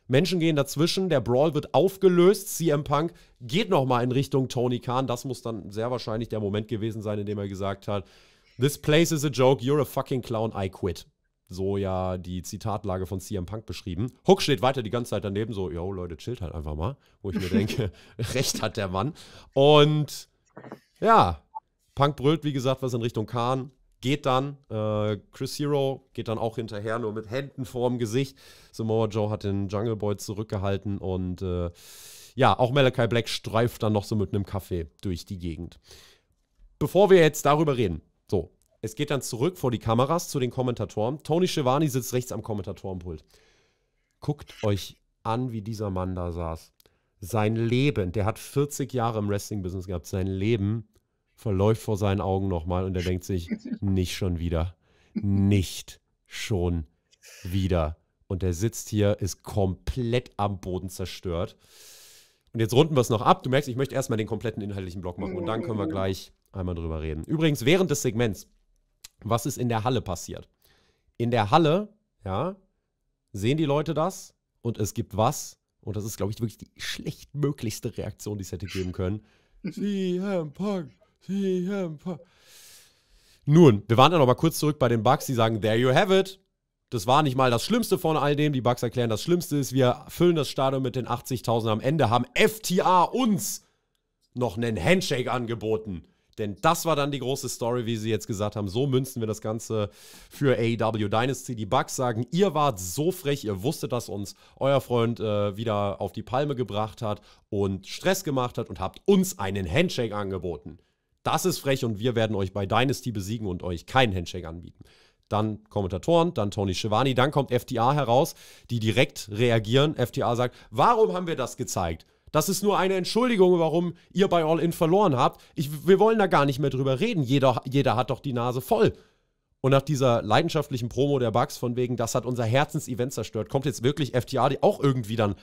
Menschen gehen dazwischen, der Brawl wird aufgelöst. CM Punk geht nochmal in Richtung Tony Khan. Das muss dann sehr wahrscheinlich der Moment gewesen sein, in dem er gesagt hat: This place is a joke, you're a fucking clown, I quit. So ja die Zitatlage von CM Punk beschrieben. Hook steht weiter die ganze Zeit daneben, so, yo, Leute, chillt halt einfach mal. Wo ich mir denke, recht hat der Mann. Und ja, Punk brüllt, wie gesagt, was in Richtung Kahn. Geht dann. Äh, Chris Hero geht dann auch hinterher, nur mit Händen vorm Gesicht. Samoa Joe hat den Jungle Boy zurückgehalten und äh, ja, auch Malachi Black streift dann noch so mit einem Kaffee durch die Gegend. Bevor wir jetzt darüber reden, so, es geht dann zurück vor die Kameras zu den Kommentatoren. Tony Schiavone sitzt rechts am Kommentatorenpult. Guckt euch an, wie dieser Mann da saß sein Leben, der hat 40 Jahre im Wrestling-Business gehabt, sein Leben verläuft vor seinen Augen nochmal und er denkt sich, nicht schon wieder, nicht schon wieder. Und er sitzt hier, ist komplett am Boden zerstört. Und jetzt runden wir es noch ab. Du merkst, ich möchte erstmal den kompletten inhaltlichen Block machen und dann können wir gleich einmal drüber reden. Übrigens, während des Segments, was ist in der Halle passiert? In der Halle, ja, sehen die Leute das und es gibt was? Und das ist, glaube ich, wirklich die schlechtmöglichste Reaktion, die es hätte geben können. CM Punk, CM Punk. Nun, wir waren dann noch mal kurz zurück bei den Bugs, die sagen, there you have it. Das war nicht mal das Schlimmste von all dem. Die Bugs erklären, das Schlimmste ist, wir füllen das Stadion mit den 80.000 am Ende, haben FTA uns noch einen Handshake angeboten. Denn das war dann die große Story, wie sie jetzt gesagt haben. So münzen wir das Ganze für AEW Dynasty. Die Bugs sagen, ihr wart so frech, ihr wusstet, dass uns euer Freund äh, wieder auf die Palme gebracht hat und Stress gemacht hat und habt uns einen Handshake angeboten. Das ist frech und wir werden euch bei Dynasty besiegen und euch keinen Handshake anbieten. Dann Kommentatoren, dann Tony Schiavone, dann kommt FTA heraus, die direkt reagieren. FTA sagt, warum haben wir das gezeigt? Das ist nur eine Entschuldigung, warum ihr bei All In verloren habt. Ich, wir wollen da gar nicht mehr drüber reden. Jeder, jeder hat doch die Nase voll. Und nach dieser leidenschaftlichen Promo der Bugs von wegen, das hat unser Herzensevent zerstört, kommt jetzt wirklich FTA, die auch irgendwie dann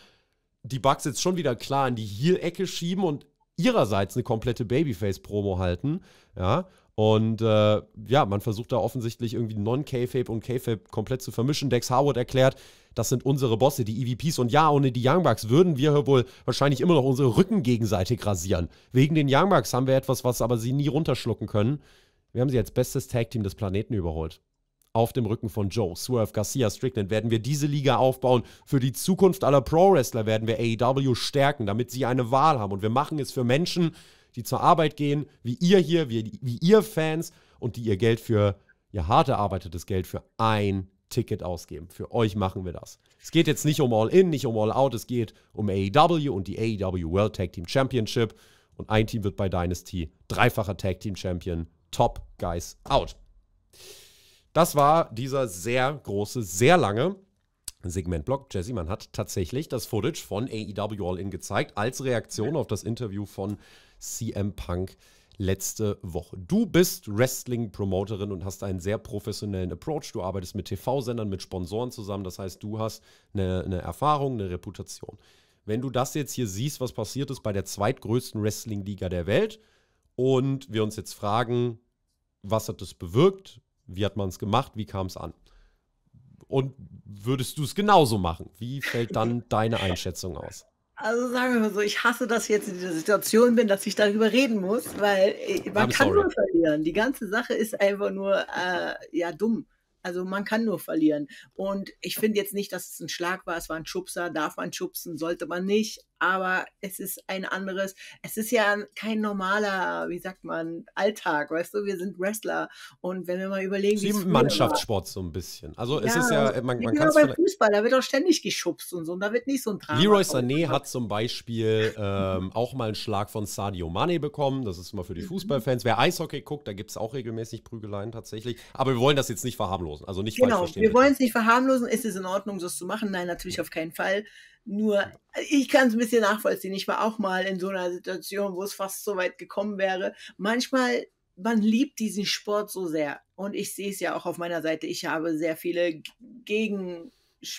die Bugs jetzt schon wieder klar in die Heel-Ecke schieben und ihrerseits eine komplette Babyface-Promo halten. Ja, und äh, ja, man versucht da offensichtlich irgendwie Non-K-Fape und K-Fape komplett zu vermischen. Dex Harwood erklärt, das sind unsere Bosse, die EVPs. Und ja, ohne die Young Bucks würden wir wohl wahrscheinlich immer noch unsere Rücken gegenseitig rasieren. Wegen den Young Bucks haben wir etwas, was aber sie nie runterschlucken können. Wir haben sie als bestes Tag-Team des Planeten überholt. Auf dem Rücken von Joe, Swerve, Garcia, Strickland werden wir diese Liga aufbauen. Für die Zukunft aller Pro-Wrestler werden wir AEW stärken, damit sie eine Wahl haben. Und wir machen es für Menschen, die zur Arbeit gehen, wie ihr hier, wie, wie ihr Fans und die ihr Geld für, ihr hart erarbeitetes Geld für ein Ticket ausgeben. Für euch machen wir das. Es geht jetzt nicht um All-In, nicht um All-Out, es geht um AEW und die AEW World Tag Team Championship. Und ein Team wird bei Dynasty dreifacher Tag Team Champion. Top Guys out. Das war dieser sehr große, sehr lange Segmentblock. Jesse, man hat tatsächlich das Footage von AEW All-In gezeigt als Reaktion auf das Interview von CM Punk letzte Woche. Du bist Wrestling-Promoterin und hast einen sehr professionellen Approach. Du arbeitest mit TV-Sendern, mit Sponsoren zusammen. Das heißt, du hast eine, eine Erfahrung, eine Reputation. Wenn du das jetzt hier siehst, was passiert ist bei der zweitgrößten Wrestling-Liga der Welt und wir uns jetzt fragen, was hat das bewirkt? Wie hat man es gemacht? Wie kam es an? Und würdest du es genauso machen? Wie fällt dann deine Einschätzung aus? Also sagen wir mal so, ich hasse, dass ich jetzt in dieser Situation bin, dass ich darüber reden muss, weil äh, man I'm kann sorry. nur verlieren. Die ganze Sache ist einfach nur äh, ja dumm. Also man kann nur verlieren. Und ich finde jetzt nicht, dass es ein Schlag war, es war ein Schubser, darf man schubsen, sollte man nicht aber es ist ein anderes, es ist ja kein normaler, wie sagt man, Alltag, weißt du, wir sind Wrestler und wenn wir mal überlegen, wie es Mannschaftssport so ein bisschen. Also ja, es ist ja, äh, man, man kann beim Fußball, da wird auch ständig geschubst und so, und da wird nicht so ein Drama. Leroy Sané hat zum Beispiel ähm, auch mal einen Schlag von Sadio Mane bekommen, das ist immer für die mhm. Fußballfans. Wer Eishockey guckt, da gibt es auch regelmäßig Prügeleien tatsächlich, aber wir wollen das jetzt nicht verharmlosen, also nicht genau, falsch verstehen. Genau, wir wollen es nicht verharmlosen, ist es in Ordnung, so zu machen? Nein, natürlich auf keinen Fall. Nur, ich kann es ein bisschen nachvollziehen. Ich war auch mal in so einer Situation, wo es fast so weit gekommen wäre. Manchmal, man liebt diesen Sport so sehr. Und ich sehe es ja auch auf meiner Seite. Ich habe sehr viele gegen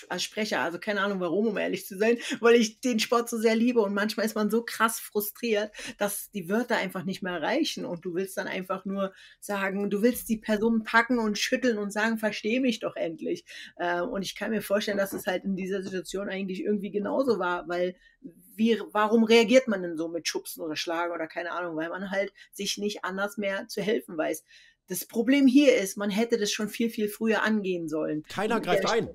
als Sprecher. Also keine Ahnung warum, um ehrlich zu sein, weil ich den Sport so sehr liebe und manchmal ist man so krass frustriert, dass die Wörter einfach nicht mehr reichen und du willst dann einfach nur sagen, du willst die Person packen und schütteln und sagen, verstehe mich doch endlich. Äh, und ich kann mir vorstellen, dass es halt in dieser Situation eigentlich irgendwie genauso war, weil wie, warum reagiert man denn so mit Schubsen oder Schlagen oder keine Ahnung, weil man halt sich nicht anders mehr zu helfen weiß. Das Problem hier ist, man hätte das schon viel, viel früher angehen sollen. Keiner greift ein.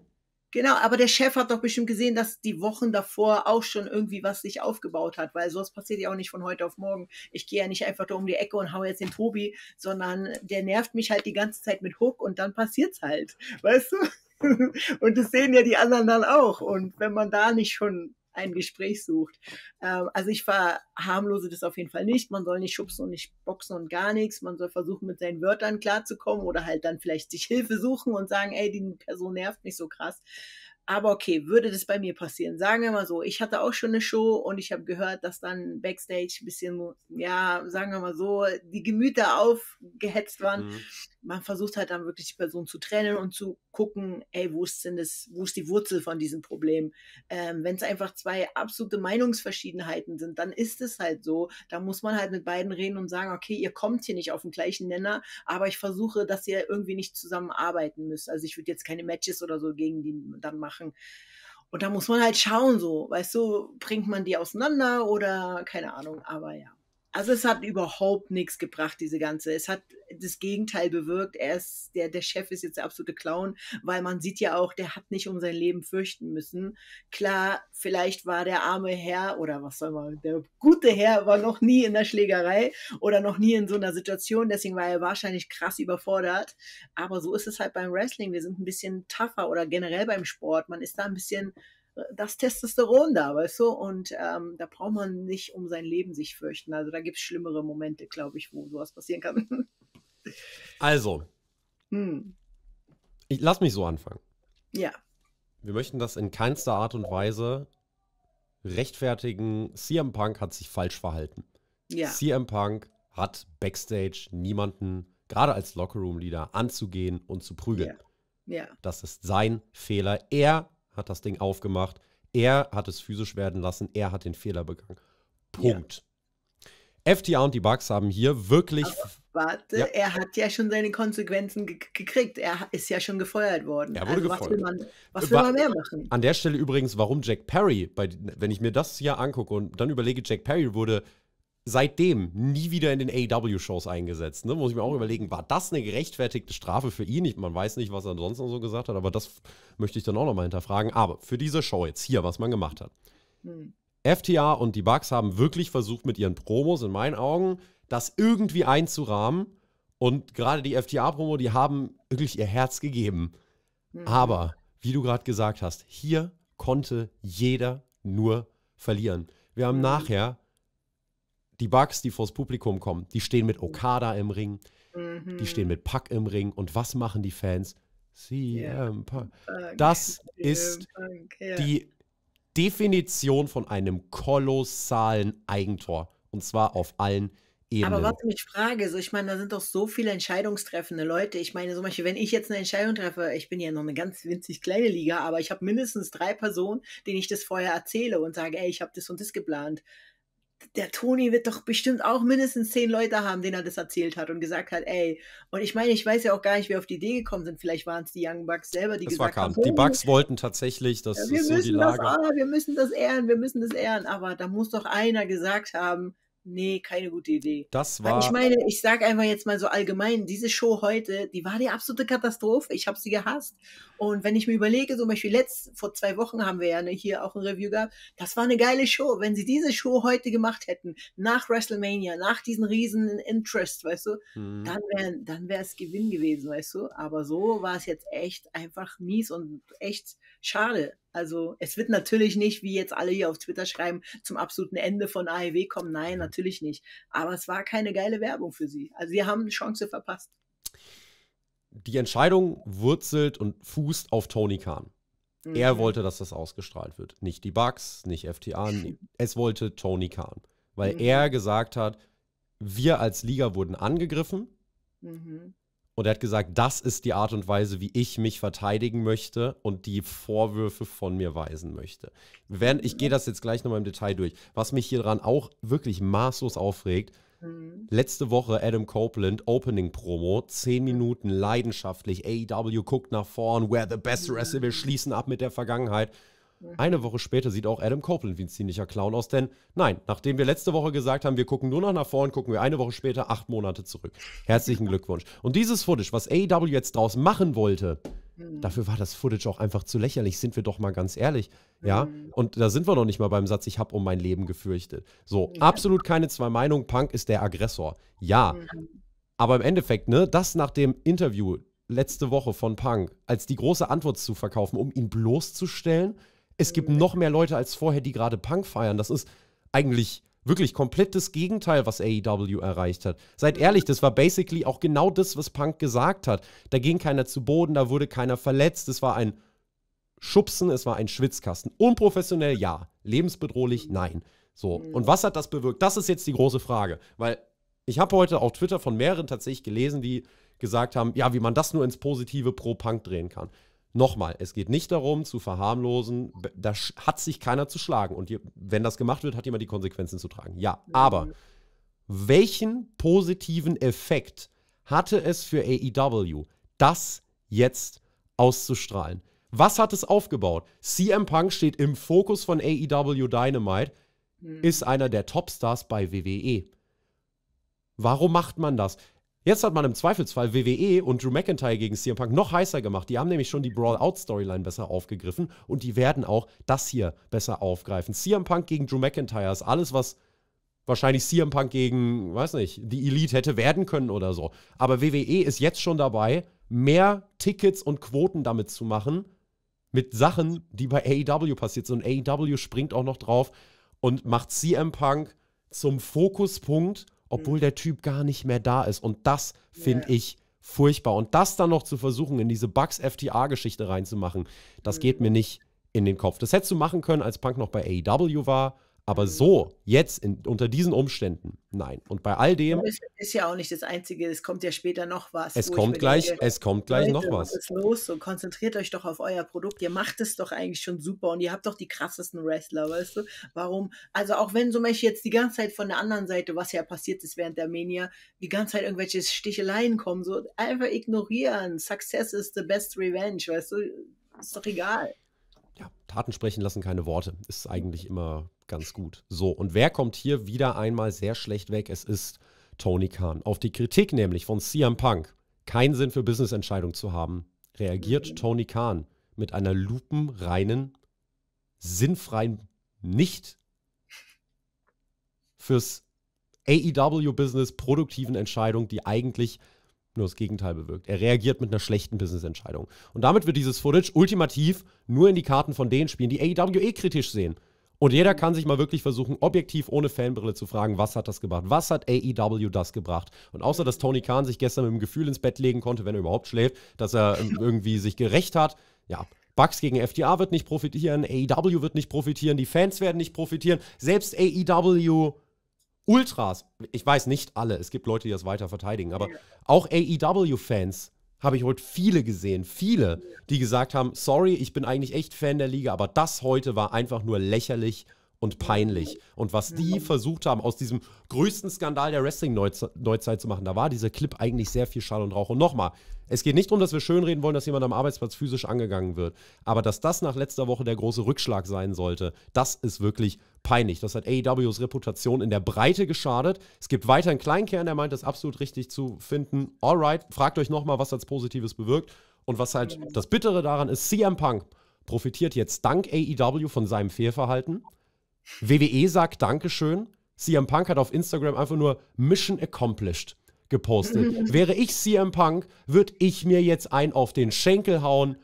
Genau, aber der Chef hat doch bestimmt gesehen, dass die Wochen davor auch schon irgendwie was sich aufgebaut hat, weil sowas passiert ja auch nicht von heute auf morgen. Ich gehe ja nicht einfach da um die Ecke und hau jetzt den Tobi, sondern der nervt mich halt die ganze Zeit mit Hook und dann passiert's halt, weißt du? und das sehen ja die anderen dann auch. Und wenn man da nicht schon ein Gespräch sucht. Ähm, also ich verharmlose das auf jeden Fall nicht. Man soll nicht schubsen und nicht boxen und gar nichts. Man soll versuchen, mit seinen Wörtern klarzukommen oder halt dann vielleicht sich Hilfe suchen und sagen, ey, die Person nervt mich so krass. Aber okay, würde das bei mir passieren? Sagen wir mal so, ich hatte auch schon eine Show und ich habe gehört, dass dann Backstage ein bisschen, ja, sagen wir mal so, die Gemüter aufgehetzt waren. Mhm man versucht halt dann wirklich die Person zu trennen und zu gucken, ey, wo ist denn das, wo ist die Wurzel von diesem Problem? Ähm, Wenn es einfach zwei absolute Meinungsverschiedenheiten sind, dann ist es halt so. Da muss man halt mit beiden reden und sagen, okay, ihr kommt hier nicht auf den gleichen Nenner, aber ich versuche, dass ihr irgendwie nicht zusammenarbeiten müsst. Also ich würde jetzt keine Matches oder so gegen die dann machen. Und da muss man halt schauen, so, weißt du, bringt man die auseinander oder keine Ahnung, aber ja. Also es hat überhaupt nichts gebracht, diese ganze. Es hat das Gegenteil bewirkt. Er ist, der, der Chef ist jetzt der absolute Clown, weil man sieht ja auch, der hat nicht um sein Leben fürchten müssen. Klar, vielleicht war der arme Herr oder was soll man, der gute Herr war noch nie in der Schlägerei oder noch nie in so einer Situation, deswegen war er wahrscheinlich krass überfordert. Aber so ist es halt beim Wrestling. Wir sind ein bisschen tougher oder generell beim Sport. Man ist da ein bisschen das Testosteron da, weißt du? Und ähm, da braucht man nicht um sein Leben sich fürchten. Also da gibt es schlimmere Momente, glaube ich, wo sowas passieren kann. Also. Hm. Ich lass mich so anfangen. Ja. Wir möchten das in keinster Art und Weise rechtfertigen. CM Punk hat sich falsch verhalten. Ja. CM Punk hat backstage niemanden, gerade als Lockerroom-Leader, anzugehen und zu prügeln. Ja. ja. Das ist sein Fehler. Er hat das Ding aufgemacht. Er hat es physisch werden lassen. Er hat den Fehler begangen. Punkt. Ja. FTA und die Bugs haben hier wirklich. Aber warte, ja. er hat ja schon seine Konsequenzen ge gekriegt. Er ist ja schon gefeuert worden. Er wurde also gefeuert. Was will, man, was will man mehr machen? An der Stelle übrigens, warum Jack Perry, bei, wenn ich mir das hier angucke und dann überlege, Jack Perry wurde seitdem nie wieder in den AEW-Shows eingesetzt. Ne? Muss ich mir auch überlegen, war das eine gerechtfertigte Strafe für ihn? Ich, man weiß nicht, was er ansonsten so gesagt hat, aber das möchte ich dann auch nochmal hinterfragen. Aber für diese Show jetzt hier, was man gemacht hat. Hm. FTA und die Bugs haben wirklich versucht, mit ihren Promos in meinen Augen das irgendwie einzurahmen. Und gerade die FTA-Promo, die haben wirklich ihr Herz gegeben. Hm. Aber, wie du gerade gesagt hast, hier konnte jeder nur verlieren. Wir haben hm. nachher die Bugs, die vors Publikum kommen, die stehen mit Okada im Ring, mhm. die stehen mit Pack im Ring und was machen die Fans? CM yeah. Punk. Das ist yeah. die Definition von einem kolossalen Eigentor und zwar auf allen Ebenen. Aber was ich mich frage, so, ich meine, da sind doch so viele entscheidungstreffende Leute. Ich meine, zum Beispiel, wenn ich jetzt eine Entscheidung treffe, ich bin ja noch eine ganz winzig kleine Liga, aber ich habe mindestens drei Personen, denen ich das vorher erzähle und sage, ey, ich habe das und das geplant der Toni wird doch bestimmt auch mindestens zehn Leute haben, denen er das erzählt hat und gesagt hat, ey. Und ich meine, ich weiß ja auch gar nicht, wer auf die Idee gekommen sind. Vielleicht waren es die Young Bucks selber, die das gesagt haben. Oh, die Bucks wollten tatsächlich, dass ja, wir ist so müssen die Lage. Das, ah, wir müssen das ehren, wir müssen das ehren. Aber da muss doch einer gesagt haben, Nee, keine gute Idee. Das war. Ich meine, ich sage einfach jetzt mal so allgemein, diese Show heute, die war die absolute Katastrophe. Ich habe sie gehasst. Und wenn ich mir überlege, zum Beispiel letzt, vor zwei Wochen haben wir ja ne, hier auch ein Review gehabt, das war eine geile Show. Wenn sie diese Show heute gemacht hätten, nach WrestleMania, nach diesen riesen Interest, weißt du, mhm. dann wäre dann wär Gewinn gewesen, weißt du. Aber so war es jetzt echt einfach mies und echt schade. Also es wird natürlich nicht, wie jetzt alle hier auf Twitter schreiben, zum absoluten Ende von AEW kommen. Nein, natürlich nicht. Aber es war keine geile Werbung für sie. Also sie haben eine Chance verpasst. Die Entscheidung wurzelt und fußt auf Tony Khan. Mhm. Er wollte, dass das ausgestrahlt wird. Nicht die Bugs, nicht FTA. nie. es wollte Tony Khan. Weil mhm. er gesagt hat, wir als Liga wurden angegriffen. Mhm. Und er hat gesagt, das ist die Art und Weise, wie ich mich verteidigen möchte und die Vorwürfe von mir weisen möchte. Wir werden, ich gehe das jetzt gleich nochmal im Detail durch. Was mich hier dran auch wirklich maßlos aufregt, mhm. letzte Woche Adam Copeland, Opening Promo, 10 Minuten leidenschaftlich, AEW guckt nach vorn, we're the best wrestler, wir schließen ab mit der Vergangenheit. Eine Woche später sieht auch Adam Copeland wie ein ziemlicher Clown aus, denn nein, nachdem wir letzte Woche gesagt haben, wir gucken nur noch nach vorn, gucken wir eine Woche später acht Monate zurück. Herzlichen Glückwunsch. Und dieses Footage, was AEW jetzt draus machen wollte, hm. dafür war das Footage auch einfach zu lächerlich, sind wir doch mal ganz ehrlich. Ja, hm. und da sind wir noch nicht mal beim Satz, ich habe um mein Leben gefürchtet. So, absolut keine zwei Meinungen, Punk ist der Aggressor. Ja. Mhm. Aber im Endeffekt, ne, das nach dem Interview letzte Woche von Punk als die große Antwort zu verkaufen, um ihn bloßzustellen, es gibt noch mehr Leute als vorher, die gerade Punk feiern. Das ist eigentlich wirklich komplett das Gegenteil, was AEW erreicht hat. Seid ehrlich, das war basically auch genau das, was Punk gesagt hat. Da ging keiner zu Boden, da wurde keiner verletzt. Es war ein Schubsen, es war ein Schwitzkasten. Unprofessionell, ja. Lebensbedrohlich, nein. So, und was hat das bewirkt? Das ist jetzt die große Frage, weil ich habe heute auf Twitter von mehreren tatsächlich gelesen, die gesagt haben, ja, wie man das nur ins Positive pro Punk drehen kann. Nochmal, es geht nicht darum zu verharmlosen, da hat sich keiner zu schlagen. Und wenn das gemacht wird, hat jemand die Konsequenzen zu tragen. Ja, aber welchen positiven Effekt hatte es für AEW, das jetzt auszustrahlen? Was hat es aufgebaut? CM Punk steht im Fokus von AEW Dynamite, hm. ist einer der Topstars bei WWE. Warum macht man das? Jetzt hat man im Zweifelsfall WWE und Drew McIntyre gegen CM Punk noch heißer gemacht. Die haben nämlich schon die Brawl-Out-Storyline besser aufgegriffen und die werden auch das hier besser aufgreifen. CM Punk gegen Drew McIntyre ist alles, was wahrscheinlich CM Punk gegen, weiß nicht, die Elite hätte werden können oder so. Aber WWE ist jetzt schon dabei, mehr Tickets und Quoten damit zu machen, mit Sachen, die bei AEW passiert sind. Und AEW springt auch noch drauf und macht CM Punk zum Fokuspunkt obwohl mhm. der Typ gar nicht mehr da ist. Und das finde yeah. ich furchtbar. Und das dann noch zu versuchen, in diese Bugs-FTA-Geschichte reinzumachen, das mhm. geht mir nicht in den Kopf. Das hättest du machen können, als Punk noch bei AEW war aber so, jetzt, in, unter diesen Umständen, nein. Und bei all dem. Das ist ja auch nicht das Einzige, es kommt ja später noch was. Es kommt gleich, denke, es kommt gleich Leute, noch was. Was ist los? So, konzentriert euch doch auf euer Produkt. Ihr macht es doch eigentlich schon super und ihr habt doch die krassesten Wrestler, weißt du? Warum? Also, auch wenn so Beispiel jetzt die ganze Zeit von der anderen Seite, was ja passiert ist während der Mania, die ganze Zeit irgendwelche Sticheleien kommen, so einfach ignorieren. Success is the best revenge, weißt du? Ist doch egal. Ja, Taten sprechen lassen keine Worte. Ist eigentlich immer ganz gut. So, und wer kommt hier wieder einmal sehr schlecht weg? Es ist Tony Khan. Auf die Kritik nämlich von CM Punk, keinen Sinn für Business-Entscheidungen zu haben, reagiert mhm. Tony Khan mit einer lupenreinen, sinnfreien Nicht fürs AEW-Business produktiven Entscheidung, die eigentlich nur das Gegenteil bewirkt. Er reagiert mit einer schlechten Business-Entscheidung. Und damit wird dieses Footage ultimativ nur in die Karten von denen Spielen, die AEW eh kritisch sehen. Und jeder kann sich mal wirklich versuchen, objektiv ohne Fanbrille zu fragen, was hat das gebracht? Was hat AEW das gebracht? Und außer, dass Tony Khan sich gestern mit dem Gefühl ins Bett legen konnte, wenn er überhaupt schläft, dass er ähm, irgendwie sich gerecht hat, ja, Bugs gegen FDA wird nicht profitieren, AEW wird nicht profitieren, die Fans werden nicht profitieren, selbst AEW Ultras, ich weiß nicht alle, es gibt Leute, die das weiter verteidigen, aber auch AEW-Fans habe ich heute viele gesehen, viele, die gesagt haben, sorry, ich bin eigentlich echt Fan der Liga, aber das heute war einfach nur lächerlich und peinlich. Und was die versucht haben, aus diesem größten Skandal der Wrestling-Neuzeit zu machen, da war dieser Clip eigentlich sehr viel Schall und Rauch. Und nochmal, es geht nicht darum, dass wir schönreden wollen, dass jemand am Arbeitsplatz physisch angegangen wird. Aber dass das nach letzter Woche der große Rückschlag sein sollte, das ist wirklich peinlich. Das hat AEWs Reputation in der Breite geschadet. Es gibt weiter einen kleinen Kern, der meint, das absolut richtig zu finden. Alright, fragt euch nochmal, was als Positives bewirkt. Und was halt das Bittere daran ist, CM Punk profitiert jetzt dank AEW von seinem Fehlverhalten. WWE sagt Dankeschön. CM Punk hat auf Instagram einfach nur Mission Accomplished gepostet. Wäre ich CM Punk, würde ich mir jetzt einen auf den Schenkel hauen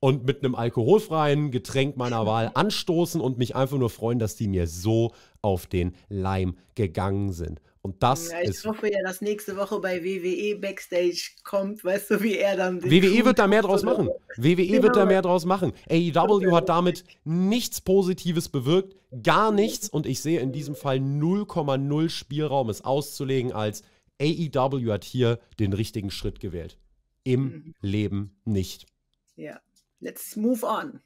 und mit einem alkoholfreien Getränk meiner Wahl anstoßen und mich einfach nur freuen, dass die mir so auf den Leim gegangen sind. Und das ja, ich ist hoffe ja, dass nächste Woche bei WWE Backstage kommt, weißt du, wie er dann. WWE e wird da mehr draus machen. WWE genau. wird da mehr draus machen. AEW hat damit nichts Positives bewirkt, gar nichts. Und ich sehe in diesem Fall 0,0 Spielraum, es auszulegen, als AEW hat hier den richtigen Schritt gewählt. Im mhm. Leben nicht. Ja, let's move on.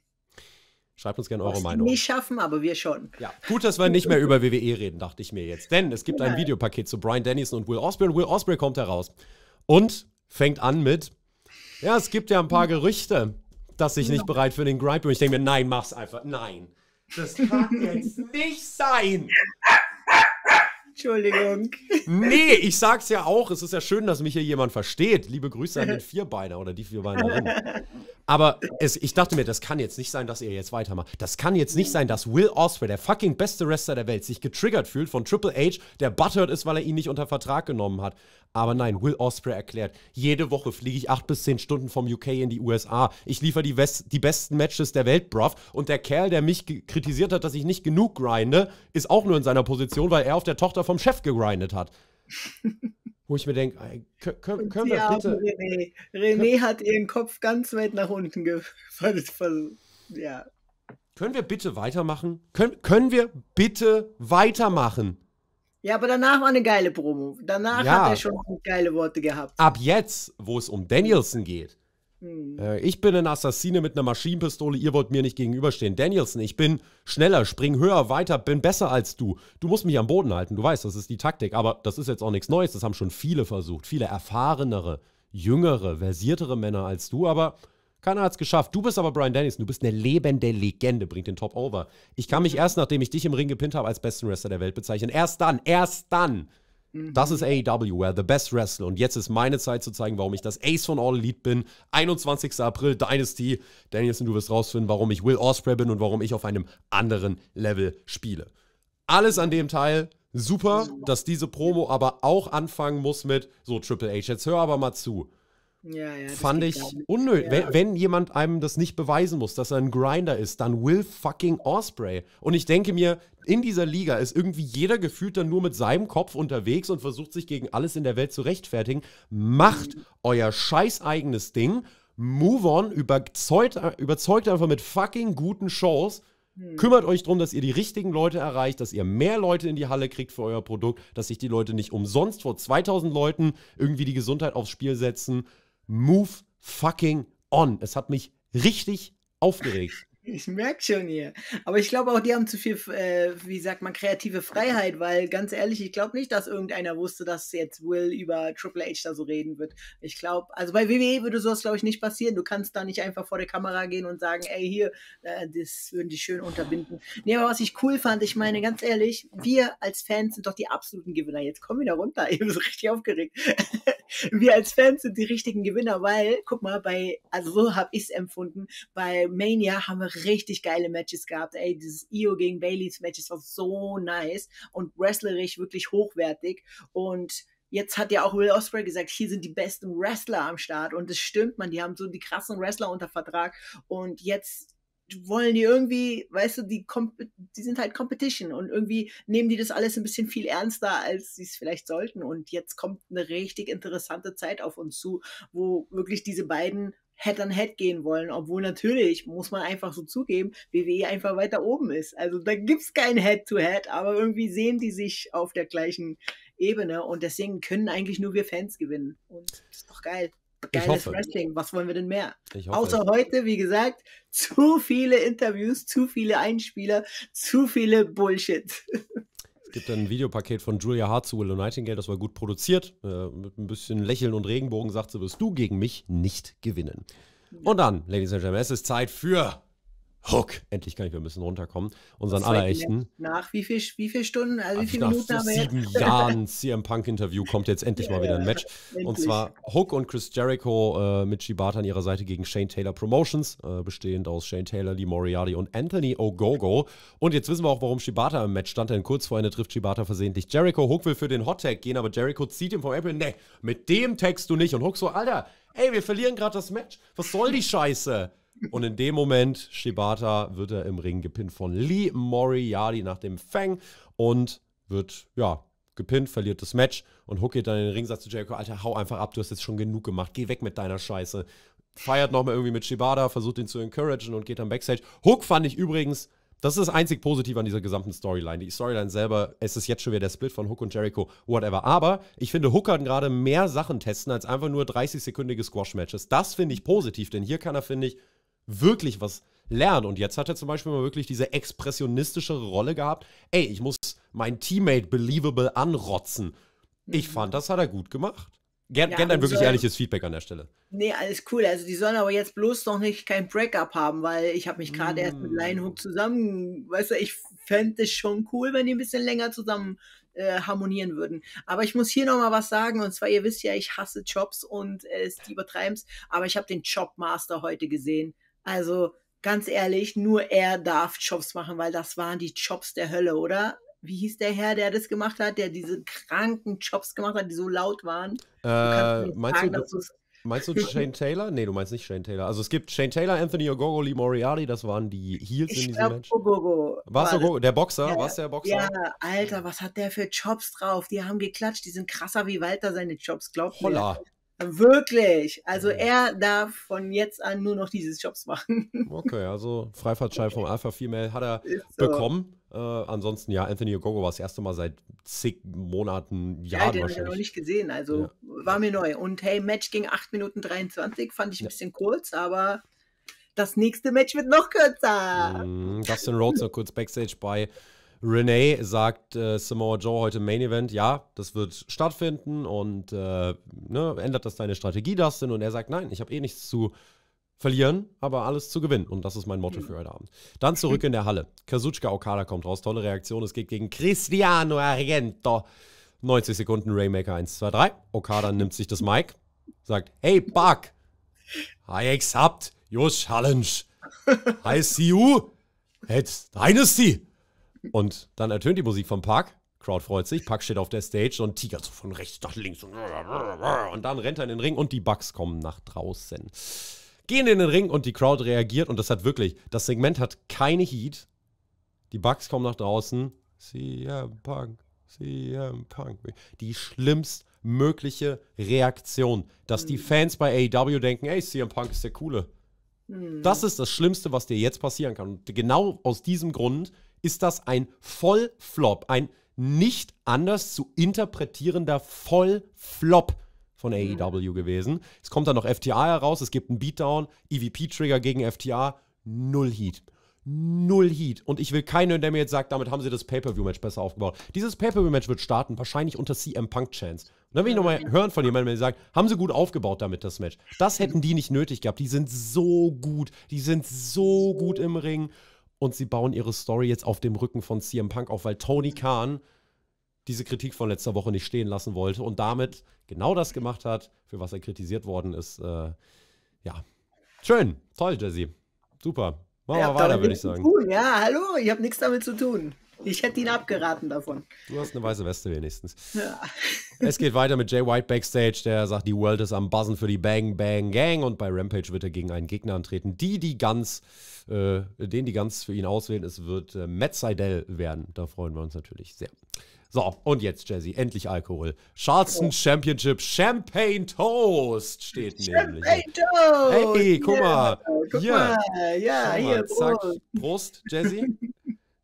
Schreibt uns gerne eure Was Meinung. Nicht schaffen, aber wir schon. Ja, gut, dass wir nicht mehr über WWE reden, dachte ich mir jetzt. Denn es gibt ja. ein Videopaket zu Brian Dennison und Will Osprey. Und Will Osprey kommt heraus und fängt an mit: Ja, es gibt ja ein paar Gerüchte, dass ich nicht bereit für den Grind bin. Und ich denke mir: Nein, mach's einfach. Nein, das kann jetzt nicht sein. Entschuldigung. Nee, ich sag's ja auch. Es ist ja schön, dass mich hier jemand versteht. Liebe Grüße an den Vierbeiner oder die Vierbeinerin. Aber es, ich dachte mir, das kann jetzt nicht sein, dass ihr jetzt weitermacht. Das kann jetzt nicht sein, dass Will Osprey, der fucking beste Wrestler der Welt, sich getriggert fühlt von Triple H, der buttered ist, weil er ihn nicht unter Vertrag genommen hat. Aber nein, Will Osprey erklärt, jede Woche fliege ich acht bis zehn Stunden vom UK in die USA. Ich liefere die, die besten Matches der Welt, bruv. Und der Kerl, der mich kritisiert hat, dass ich nicht genug grinde, ist auch nur in seiner Position, weil er auf der Tochter vom Chef gegrindet hat. wo ich mir denke, können, können wir bitte... René, René hat ihren Kopf ganz weit nach unten gefallen. Ja. Können wir bitte weitermachen? Können, können wir bitte weitermachen? Ja, aber danach war eine geile Promo. Danach ja. hat er schon geile Worte gehabt. Ab jetzt, wo es um Danielson geht. Hm. Äh, ich bin ein Assassine mit einer Maschinenpistole, ihr wollt mir nicht gegenüberstehen. Danielson, ich bin schneller, spring höher, weiter, bin besser als du. Du musst mich am Boden halten, du weißt, das ist die Taktik. Aber das ist jetzt auch nichts Neues, das haben schon viele versucht. Viele erfahrenere, jüngere, versiertere Männer als du. Aber keiner hat es geschafft. Du bist aber Brian Dennison. Du bist eine lebende Legende. Bringt den Top over. Ich kann mich erst, nachdem ich dich im Ring gepinnt habe, als besten Wrestler der Welt bezeichnen. Erst dann, erst dann. Mhm. Das ist AEW, where the best wrestler. Und jetzt ist meine Zeit zu zeigen, warum ich das Ace von All Elite bin. 21. April, Dynasty. Danielson, du wirst rausfinden, warum ich Will Osprey bin und warum ich auf einem anderen Level spiele. Alles an dem Teil. Super, dass diese Promo aber auch anfangen muss mit, so Triple H, jetzt hör aber mal zu. Ja, ja, fand ich unnötig. Ja. Wenn, wenn, jemand einem das nicht beweisen muss, dass er ein Grinder ist, dann Will fucking Osprey. Und ich denke mir, in dieser Liga ist irgendwie jeder gefühlt dann nur mit seinem Kopf unterwegs und versucht sich gegen alles in der Welt zu rechtfertigen. Macht mhm. euer scheiß eigenes Ding. Move on. Überzeugt, überzeugt einfach mit fucking guten Shows. Mhm. Kümmert euch darum, dass ihr die richtigen Leute erreicht, dass ihr mehr Leute in die Halle kriegt für euer Produkt, dass sich die Leute nicht umsonst vor 2000 Leuten irgendwie die Gesundheit aufs Spiel setzen move fucking on. Es hat mich richtig aufgeregt. Ich merke schon hier. Aber ich glaube auch, die haben zu viel, äh, wie sagt man, kreative Freiheit, weil ganz ehrlich, ich glaube nicht, dass irgendeiner wusste, dass jetzt Will über Triple H da so reden wird. Ich glaube, also bei WWE würde sowas, glaube ich, nicht passieren. Du kannst da nicht einfach vor der Kamera gehen und sagen, ey, hier, äh, das würden die schön unterbinden. Nee, aber was ich cool fand, ich meine, ganz ehrlich, wir als Fans sind doch die absoluten Gewinner. Jetzt komm da runter, ich bin so richtig aufgeregt. wir als Fans sind die richtigen Gewinner, weil, guck mal, bei, also so habe ich es empfunden, bei Mania haben wir richtig geile Matches gehabt. Ey, dieses Io gegen Baileys Matches war so nice und wrestlerisch wirklich hochwertig. Und jetzt hat ja auch Will Osprey gesagt, hier sind die besten Wrestler am Start. Und das stimmt, man, die haben so die krassen Wrestler unter Vertrag. Und jetzt wollen die irgendwie, weißt du, die, die sind halt Competition und irgendwie nehmen die das alles ein bisschen viel ernster, als sie es vielleicht sollten. Und jetzt kommt eine richtig interessante Zeit auf uns zu, wo wirklich diese beiden head on head gehen wollen, obwohl natürlich, muss man einfach so zugeben, WWE einfach weiter oben ist. Also da gibt's kein head to -head, aber irgendwie sehen die sich auf der gleichen Ebene und deswegen können eigentlich nur wir Fans gewinnen. Und das ist doch geil. Geiles Wrestling, was wollen wir denn mehr? Außer heute, wie gesagt, zu viele Interviews, zu viele Einspieler, zu viele Bullshit. Es gibt ein Videopaket von Julia Hart zu Willow Nightingale, das war gut produziert. Äh, mit ein bisschen Lächeln und Regenbogen sagt sie, wirst du gegen mich nicht gewinnen. Und dann, Ladies and Gentlemen, es ist Zeit für Ruck, endlich kann ich wir müssen runterkommen. Unseren aller echten. Nach wie viel, wie viel Stunden, also wie viele nach Minuten haben wir sieben jetzt? Jahren CM Punk Interview kommt jetzt endlich ja, mal wieder ein Match. Endlich. Und zwar Hook und Chris Jericho äh, mit Shibata an ihrer Seite gegen Shane Taylor Promotions, äh, bestehend aus Shane Taylor, Lee Moriarty und Anthony Ogogo. Und jetzt wissen wir auch, warum Shibata im Match stand, denn kurz vor Ende trifft Shibata versehentlich Jericho. Hook will für den Hot Tag gehen, aber Jericho zieht ihm vom April. Ne, mit dem Text du nicht. Und Hook so, Alter, ey, wir verlieren gerade das Match. Was soll die Scheiße? Und in dem Moment, Shibata, wird er im Ring gepinnt von Lee Moriarty nach dem Fang und wird, ja, gepinnt, verliert das Match und Hook geht dann in den Ring, sagt zu Jericho, Alter, hau einfach ab, du hast jetzt schon genug gemacht, geh weg mit deiner Scheiße. Feiert nochmal irgendwie mit Shibata, versucht ihn zu encouragen und geht dann Backstage. Hook fand ich übrigens, das ist das einzig Positive an dieser gesamten Storyline. Die Storyline selber, es ist jetzt schon wieder der Split von Hook und Jericho, whatever. Aber ich finde, Hook kann gerade mehr Sachen testen als einfach nur 30-sekündige Squash-Matches. Das finde ich positiv, denn hier kann er, finde ich, wirklich was lernen. Und jetzt hat er zum Beispiel mal wirklich diese expressionistischere Rolle gehabt. Ey, ich muss mein Teammate believable anrotzen. Ich mhm. fand, das hat er gut gemacht. Gern, ja, ein wirklich so, ehrliches Feedback an der Stelle. Nee, alles cool. Also die sollen aber jetzt bloß noch nicht kein Breakup haben, weil ich habe mich gerade mm. erst mit Lionhook mm. zusammen, weißt du, ich fände es schon cool, wenn die ein bisschen länger zusammen äh, harmonieren würden. Aber ich muss hier nochmal was sagen und zwar, ihr wisst ja, ich hasse Jobs und äh, Steve Times, aber ich habe den Jobmaster heute gesehen also ganz ehrlich, nur er darf Chops machen, weil das waren die Chops der Hölle, oder? Wie hieß der Herr, der das gemacht hat, der diese kranken Chops gemacht hat, die so laut waren? Äh, du meinst, du, Shane Taylor? Nee, du meinst nicht Shane Taylor. Also es gibt Shane Taylor, Anthony Ogogo, Lee Moriarty, das waren die Heels ich in diesem Match. Ogogo. War's war Ogogo? Der Boxer? Ja, War's der Boxer? Ja, Alter, was hat der für Chops drauf? Die haben geklatscht, die sind krasser wie Walter seine Chops, glaubt Holla. Mir. Wirklich. Also er darf von jetzt an nur noch dieses Jobs machen. Okay, also Freifahrtschein vom Alpha Female hat er so. bekommen. Äh, ansonsten, ja, Anthony Ogogo war das erste Mal seit zig Monaten, Jahren ja, den wahrscheinlich. Ja, noch nicht gesehen, also ja. war mir neu. Und hey, Match ging 8 Minuten 23, fand ich ein ja. bisschen kurz, aber das nächste Match wird noch kürzer. Mm, Dustin Rhodes noch kurz Backstage bei Renee sagt äh, Samoa Joe heute Main Event, ja, das wird stattfinden und äh, ne, ändert das deine Strategie, Dustin? Und er sagt, nein, ich habe eh nichts zu verlieren, aber alles zu gewinnen. Und das ist mein Motto hm. für heute Abend. Dann zurück in der Halle. Kazuchika Okada kommt raus, tolle Reaktion. Es geht gegen Cristiano Argento. 90 Sekunden, Raymaker 1, 2, 3. Okada nimmt sich das Mic, sagt, hey, Buck, I accept your challenge. I see you at Dynasty. Und dann ertönt die Musik vom Park. Crowd freut sich, Pack steht auf der Stage und Tiger so von rechts nach links und, und dann rennt er in den Ring und die Bugs kommen nach draußen. Gehen in den Ring und die Crowd reagiert und das hat wirklich, das Segment hat keine Heat. Die Bugs kommen nach draußen. CM Punk, CM Punk. Die schlimmstmögliche Reaktion, dass die hm. Fans bei AEW denken, ey, CM Punk ist der Coole. Hm. Das ist das Schlimmste, was dir jetzt passieren kann. Und genau aus diesem Grund ist das ein Vollflop, ein nicht anders zu interpretierender Vollflop von AEW mhm. gewesen. Es kommt dann noch FTA heraus, es gibt einen Beatdown, EVP-Trigger gegen FTA, null Heat. Null Heat. Und ich will keinen, der mir jetzt sagt, damit haben sie das Pay-Per-View-Match besser aufgebaut. Dieses Pay-Per-View-Match wird starten, wahrscheinlich unter CM Punk-Chance. Und dann will ich nochmal hören von jemandem, der sagt, haben sie gut aufgebaut damit das Match. Das hätten die nicht nötig gehabt. Die sind so gut. Die sind so gut im Ring und sie bauen ihre Story jetzt auf dem Rücken von CM Punk auf, weil Tony Khan diese Kritik von letzter Woche nicht stehen lassen wollte und damit genau das gemacht hat, für was er kritisiert worden ist. Äh, ja, schön, toll, Jesse. Super. Machen wir weiter, würde ich sagen. Tun. Ja, hallo, ich habe nichts damit zu tun. Ich hätte ihn abgeraten davon. Du hast eine weiße Weste wenigstens. Ja. Es geht weiter mit Jay White backstage, der sagt, die World ist am Buzzen für die Bang Bang Gang und bei Rampage wird er gegen einen Gegner antreten, die die ganz, äh, den die ganz für ihn auswählen. Es wird äh, Matt Seidel werden. Da freuen wir uns natürlich sehr. So, und jetzt, Jesse, endlich Alkohol. Charleston oh. Championship Champagne Toast steht Champagne nämlich. Champagne Toast! Hey, guck yeah. mal. Guck hier. mal, ja, guck hier. Mal. Zack. Prost, Jesse.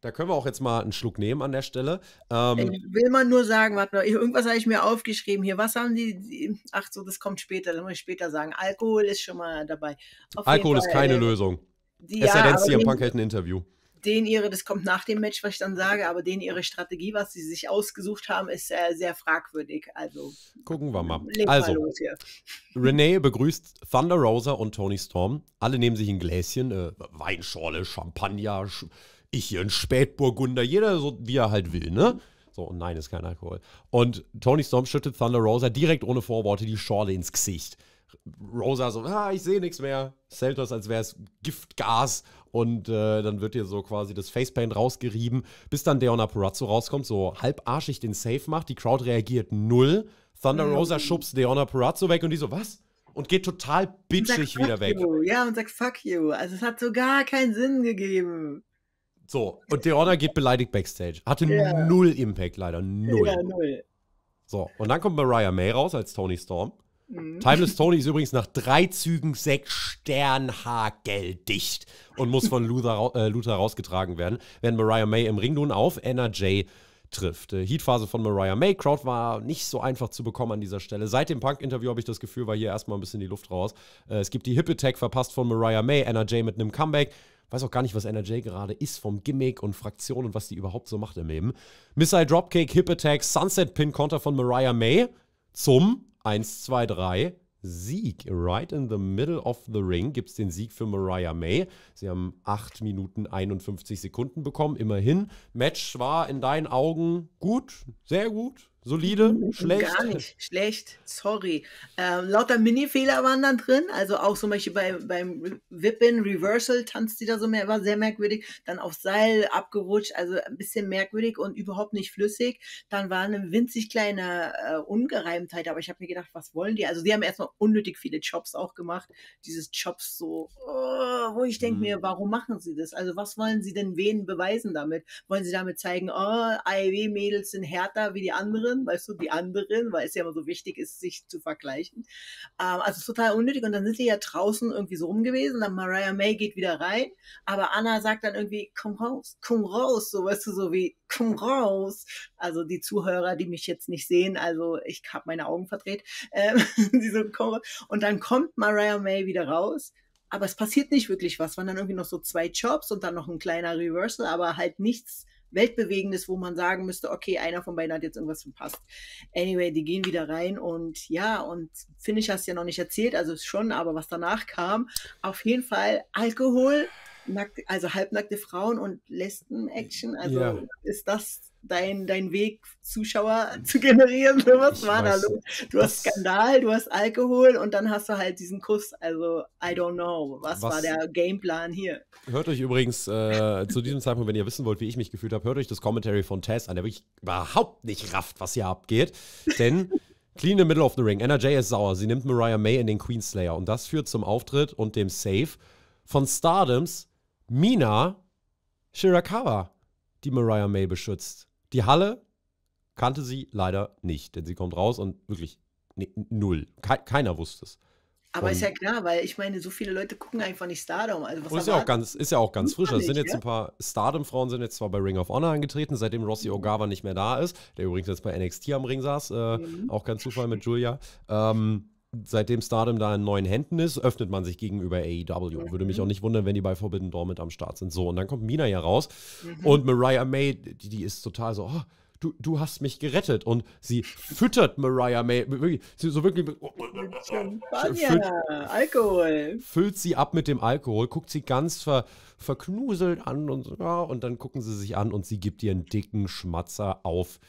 Da können wir auch jetzt mal einen Schluck nehmen an der Stelle. Ähm, äh, will man nur sagen, warte mal, irgendwas habe ich mir aufgeschrieben hier. Was haben die, die, Ach so, das kommt später, das muss ich später sagen. Alkohol ist schon mal dabei. Auf Alkohol Fall, ist keine äh, Lösung. Die, es sei denn, sie am Punk hält ein Interview. Den ihre, das kommt nach dem Match, was ich dann sage, aber den ihre Strategie, was sie sich ausgesucht haben, ist äh, sehr fragwürdig. Also gucken wir mal. Also mal Renee begrüßt Thunder Rosa und Tony Storm. Alle nehmen sich ein Gläschen, äh, Weinschorle, Champagner, Sch ich hier ein Spätburgunder, jeder so, wie er halt will, ne? So, und nein, ist kein Alkohol. Und Tony Storm schüttet Thunder Rosa direkt ohne Vorworte die Schorle ins Gesicht. Rosa so, ah, ich sehe nichts mehr. Seltos, als wäre es Giftgas. Und äh, dann wird ihr so quasi das Facepaint rausgerieben, bis dann Deon Apurazzo rauskommt, so halbarschig den Safe macht. Die Crowd reagiert null. Thunder Rosa schubst Deon Apurazzo weg und die so, was? Und geht total bitchig sagt, wieder weg. You. Ja, und sagt, fuck you. Also, es hat so gar keinen Sinn gegeben. So, und Deorda geht beleidigt Backstage. Hatte yeah. null Impact, leider. Null. Ja, null. So, und dann kommt Mariah May raus als Tony Storm. Mhm. Timeless Tony ist übrigens nach drei Zügen sechs Sternhagel dicht und muss von Luther, äh, Luther rausgetragen werden, während Mariah May im Ring nun auf Anna Jay trifft. Äh, Heatphase von Mariah May. Crowd war nicht so einfach zu bekommen an dieser Stelle. Seit dem Punk-Interview habe ich das Gefühl, war hier erstmal ein bisschen die Luft raus. Äh, es gibt die Hip Attack verpasst von Mariah May, Anna Jay mit einem Comeback weiß auch gar nicht, was NRJ gerade ist vom Gimmick und Fraktion und was die überhaupt so macht im Leben. Missile Dropkick, Hip Attack, Sunset Pin Konter von Mariah May zum 1, 2, 3. Sieg. Right in the middle of the ring gibt es den Sieg für Mariah May. Sie haben 8 Minuten 51 Sekunden bekommen, immerhin. Match war in deinen Augen gut, sehr gut. Solide, mhm, mhm, schlecht. Gar nicht, schlecht, sorry. Ähm, lauter Mini-Fehler waren dann drin, also auch so manche bei, beim Whippin, Reversal tanzt die da so mehr, war sehr merkwürdig. Dann aufs Seil abgerutscht, also ein bisschen merkwürdig und überhaupt nicht flüssig. Dann war eine winzig kleine äh, Ungereimtheit, aber ich habe mir gedacht, was wollen die? Also die haben erstmal unnötig viele Chops auch gemacht, dieses Chops so, oh, wo ich denke mhm. mir, warum machen sie das? Also was wollen sie denn wen beweisen damit? Wollen sie damit zeigen, oh, AEW-Mädels sind härter wie die anderen? anderen, weißt du, die anderen, weil es ja immer so wichtig ist, sich zu vergleichen. Ähm, also total unnötig und dann sind sie ja draußen irgendwie so rum gewesen, dann Mariah May geht wieder rein, aber Anna sagt dann irgendwie, komm raus, komm raus, so weißt du, so wie, komm raus. Also die Zuhörer, die mich jetzt nicht sehen, also ich habe meine Augen verdreht, ähm, die so, komm, und dann kommt Mariah May wieder raus, aber es passiert nicht wirklich was. Waren dann irgendwie noch so zwei Jobs und dann noch ein kleiner Reversal, aber halt nichts Weltbewegendes, wo man sagen müsste, okay, einer von beiden hat jetzt irgendwas verpasst. Anyway, die gehen wieder rein und ja, und Finish hast du ja noch nicht erzählt, also schon, aber was danach kam, auf jeden Fall Alkohol, nackt, also halbnackte Frauen und Lesben-Action, also ja. ist das dein, dein Weg, Zuschauer zu generieren. So, was ich war da los? Du hast Skandal, du hast Alkohol und dann hast du halt diesen Kuss. Also, I don't know. Was, was war der Gameplan hier? Hört euch übrigens äh, zu diesem Zeitpunkt, wenn ihr wissen wollt, wie ich mich gefühlt habe, hört euch das Commentary von Tess an, der wirklich überhaupt nicht rafft, was hier abgeht. Denn. Clean the middle of the ring. NRJ ist sauer. Sie nimmt Mariah May in den Queenslayer. Und das führt zum Auftritt und dem Save von Stardoms Mina Shirakawa, die Mariah May beschützt. Die Halle kannte sie leider nicht, denn sie kommt raus und wirklich nee, null. Ke keiner wusste es. Aber und ist ja klar, weil ich meine, so viele Leute gucken einfach nicht Stardom. Also was ist, ja auch ganz, ist ja auch ganz frisch. Es sind jetzt ja? ein paar Stardom-Frauen sind jetzt zwar bei Ring of Honor angetreten, seitdem Rossi mhm. Ogawa nicht mehr da ist, der übrigens jetzt bei NXT am Ring saß, äh, mhm. auch kein Zufall mit Julia. Ähm, seitdem Stardom da in neuen Händen ist, öffnet man sich gegenüber AEW. Mhm. Würde mich auch nicht wundern, wenn die bei Forbidden Door mit am Start sind. So, und dann kommt Mina ja raus mhm. und Mariah May, die, die ist total so, oh, Du, du, hast mich gerettet. Und sie füttert Mariah May, wirklich, so wirklich. Füllt, Alkohol. Füllt sie ab mit dem Alkohol, guckt sie ganz ver, verknuselt an und, ja, und dann gucken sie sich an und sie gibt ihr einen dicken Schmatzer auf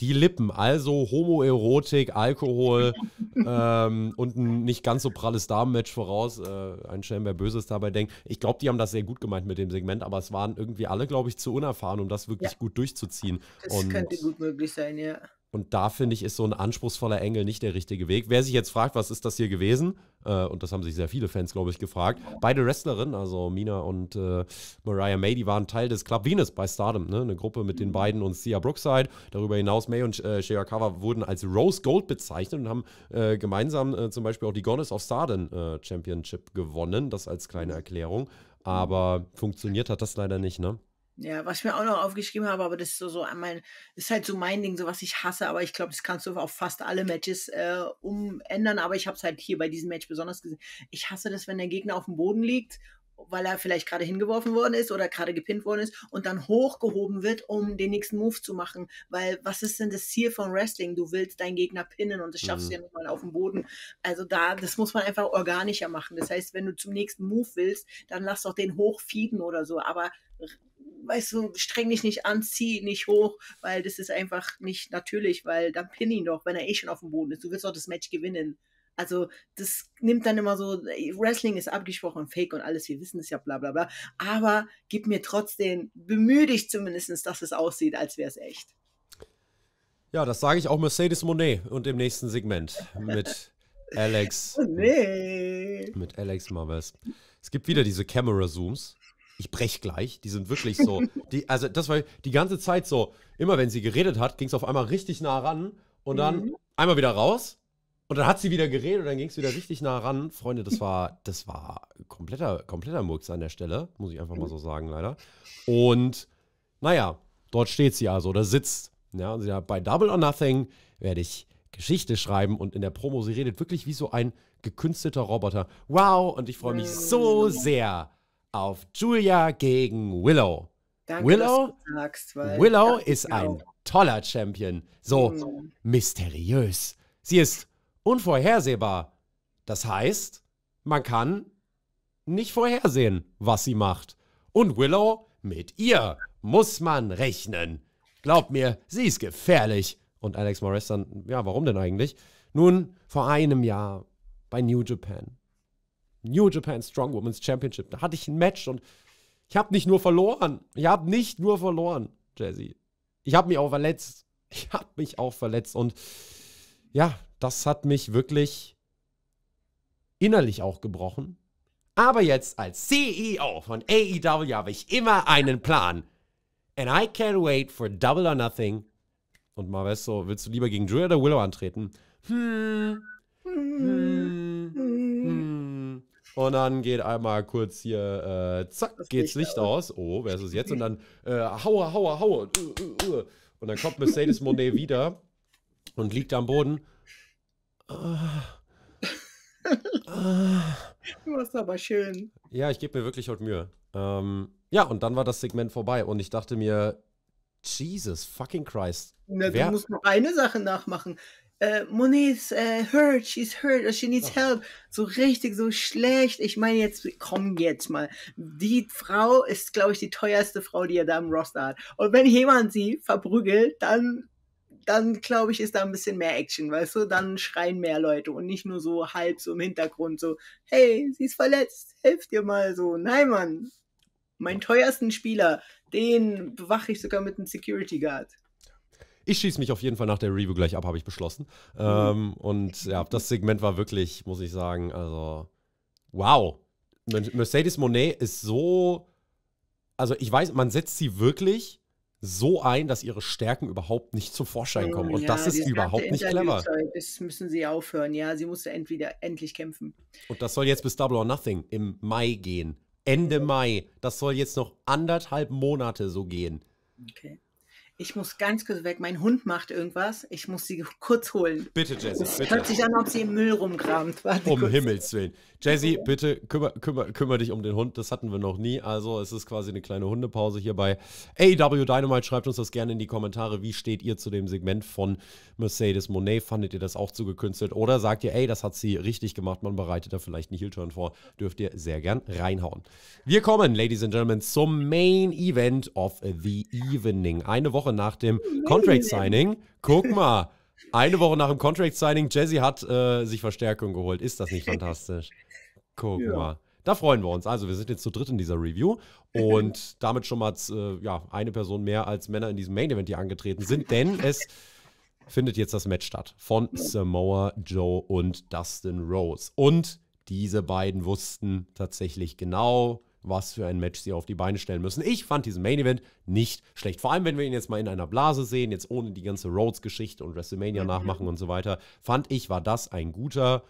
die Lippen, also Homoerotik, Alkohol ähm, und ein nicht ganz so pralles Damenmatch voraus. Äh, ein Schelm, wer Böses dabei denkt. Ich glaube, die haben das sehr gut gemeint mit dem Segment, aber es waren irgendwie alle, glaube ich, zu unerfahren, um das wirklich ja. gut durchzuziehen. Das und könnte gut möglich sein, ja. Und da finde ich, ist so ein anspruchsvoller Engel nicht der richtige Weg. Wer sich jetzt fragt, was ist das hier gewesen? Äh, und das haben sich sehr viele Fans, glaube ich, gefragt. Beide Wrestlerinnen, also Mina und äh, Mariah May, die waren Teil des Club Venus bei Stardom. Ne? Eine Gruppe mit den mhm. beiden und Sia Brookside. Darüber hinaus May und äh, Shirakawa wurden als Rose Gold bezeichnet und haben äh, gemeinsam äh, zum Beispiel auch die Goddess of Stardom äh, Championship gewonnen. Das als kleine mhm. Erklärung. Aber funktioniert hat das leider nicht, ne? Ja, was ich mir auch noch aufgeschrieben habe, aber das ist so, so mein, ist halt so mein Ding, so was ich hasse, aber ich glaube, das kannst du auf fast alle Matches äh, umändern, aber ich habe es halt hier bei diesem Match besonders gesehen. Ich hasse das, wenn der Gegner auf dem Boden liegt, weil er vielleicht gerade hingeworfen worden ist oder gerade gepinnt worden ist und dann hochgehoben wird, um den nächsten Move zu machen. Weil was ist denn das Ziel von Wrestling? Du willst deinen Gegner pinnen und das schaffst mhm. du ja nochmal auf dem Boden. Also da, das muss man einfach organischer machen. Das heißt, wenn du zum nächsten Move willst, dann lass doch den hochfieden oder so. Aber weißt du, streng dich nicht an, zieh nicht hoch, weil das ist einfach nicht natürlich, weil dann pinne ihn doch, wenn er eh schon auf dem Boden ist. Du willst doch das Match gewinnen. Also, das nimmt dann immer so, Wrestling ist abgesprochen, Fake und alles, wir wissen es ja, bla bla bla. Aber gib mir trotzdem, bemühe dich zumindest, dass es aussieht, als wäre es echt. Ja, das sage ich auch Mercedes Monet und im nächsten Segment mit Alex. nee. Mit Alex Maves. Es gibt wieder diese Camera-Zooms ich brech gleich. Die sind wirklich so. Die, also das war die ganze Zeit so. Immer wenn sie geredet hat, ging es auf einmal richtig nah ran und dann mhm. einmal wieder raus. Und dann hat sie wieder geredet und dann ging es wieder richtig nah ran. Freunde, das war, das war kompletter, kompletter Murks an der Stelle, muss ich einfach mal so sagen, leider. Und naja, dort steht sie also oder sitzt. Ja, und sie hat bei Double or Nothing werde ich Geschichte schreiben und in der Promo, sie redet wirklich wie so ein gekünstelter Roboter. Wow, und ich freue mich so sehr auf Julia gegen Willow. Danke, Willow, sagst, Willow ist genau. ein toller Champion. So mhm. mysteriös. Sie ist unvorhersehbar. Das heißt, man kann nicht vorhersehen, was sie macht. Und Willow, mit ihr muss man rechnen. Glaub mir, sie ist gefährlich. Und Alex Morris dann, ja, warum denn eigentlich? Nun, vor einem Jahr bei New Japan New Japan Strong Women's Championship. Da hatte ich ein Match und ich habe nicht nur verloren. Ich habe nicht nur verloren, Jazzy. Ich habe mich auch verletzt. Ich habe mich auch verletzt. Und ja, das hat mich wirklich innerlich auch gebrochen. Aber jetzt als CEO von AEW habe ich immer einen Plan. And I can't wait for Double or Nothing. Und mal Marvesso, willst du lieber gegen Drew oder Willow antreten? Hm. Hm. Und dann geht einmal kurz hier, äh, zack, das geht's Licht, Licht aus. Oh, wer ist es jetzt? Und dann äh, haue, haue, haue. Und uh, uh, uh. dann kommt Mercedes Monet wieder und liegt am Boden. Ah. Ah. Du warst aber schön. Ja, ich gebe mir wirklich heute Mühe. Ähm, ja, und dann war das Segment vorbei und ich dachte mir, Jesus fucking Christ. Na, du musst nur eine Sache nachmachen äh, Monet's äh, hurt, she's hurt, she needs help. So richtig, so schlecht. Ich meine, jetzt, komm jetzt mal. Die Frau ist, glaube ich, die teuerste Frau, die er da im Roster hat. Und wenn jemand sie verprügelt, dann, dann glaube ich, ist da ein bisschen mehr Action, weißt du? Dann schreien mehr Leute und nicht nur so halb so im Hintergrund so, hey, sie ist verletzt, helft ihr mal so. Nein, Mann. Mein teuersten Spieler, den bewache ich sogar mit einem Security Guard. Ich schieße mich auf jeden Fall nach der Review gleich ab, habe ich beschlossen. Mhm. Ähm, und ja, das Segment war wirklich, muss ich sagen, also wow. Mercedes Monet ist so, also ich weiß, man setzt sie wirklich so ein, dass ihre Stärken überhaupt nicht zum Vorschein kommen. Und ja, das ist überhaupt nicht clever. Das müssen sie aufhören. Ja, sie musste entweder endlich kämpfen. Und das soll jetzt bis Double or Nothing im Mai gehen. Ende mhm. Mai. Das soll jetzt noch anderthalb Monate so gehen. Okay ich muss ganz kurz weg, mein Hund macht irgendwas, ich muss sie kurz holen. Bitte, Jesse. Es bitte. hört sich an, ob sie im Müll rumkramt. Warte um kurz. Himmels Willen. Jesse, bitte kümmere kümmer, kümmer dich um den Hund, das hatten wir noch nie. Also, es ist quasi eine kleine Hundepause hier bei AW Dynamite. Schreibt uns das gerne in die Kommentare. Wie steht ihr zu dem Segment von Mercedes Monet? Fandet ihr das auch zugekünstelt? Oder sagt ihr, ey, das hat sie richtig gemacht, man bereitet da vielleicht einen Heel-Turn vor? Dürft ihr sehr gern reinhauen. Wir kommen, Ladies and Gentlemen, zum Main Event of the Evening. Eine Woche Woche nach dem hm, Contract Signing. Guck mal, eine Woche nach dem Contract Signing, Jesse hat äh, sich Verstärkung geholt. Ist das nicht fantastisch? Guck ja. mal. Da freuen wir uns. Also, wir sind jetzt zu dritt in dieser Review und damit schon mal äh, ja, eine Person mehr als Männer in diesem Main Event hier angetreten sind, denn es findet jetzt das Match statt von Samoa Joe und Dustin Rose. Und diese beiden wussten tatsächlich genau, was für ein Match sie auf die Beine stellen müssen. Ich fand diesen Main Event nicht schlecht. Vor allem, wenn wir ihn jetzt mal in einer Blase sehen, jetzt ohne die ganze Rhodes-Geschichte und WrestleMania mhm. nachmachen und so weiter, fand ich, war das ein guter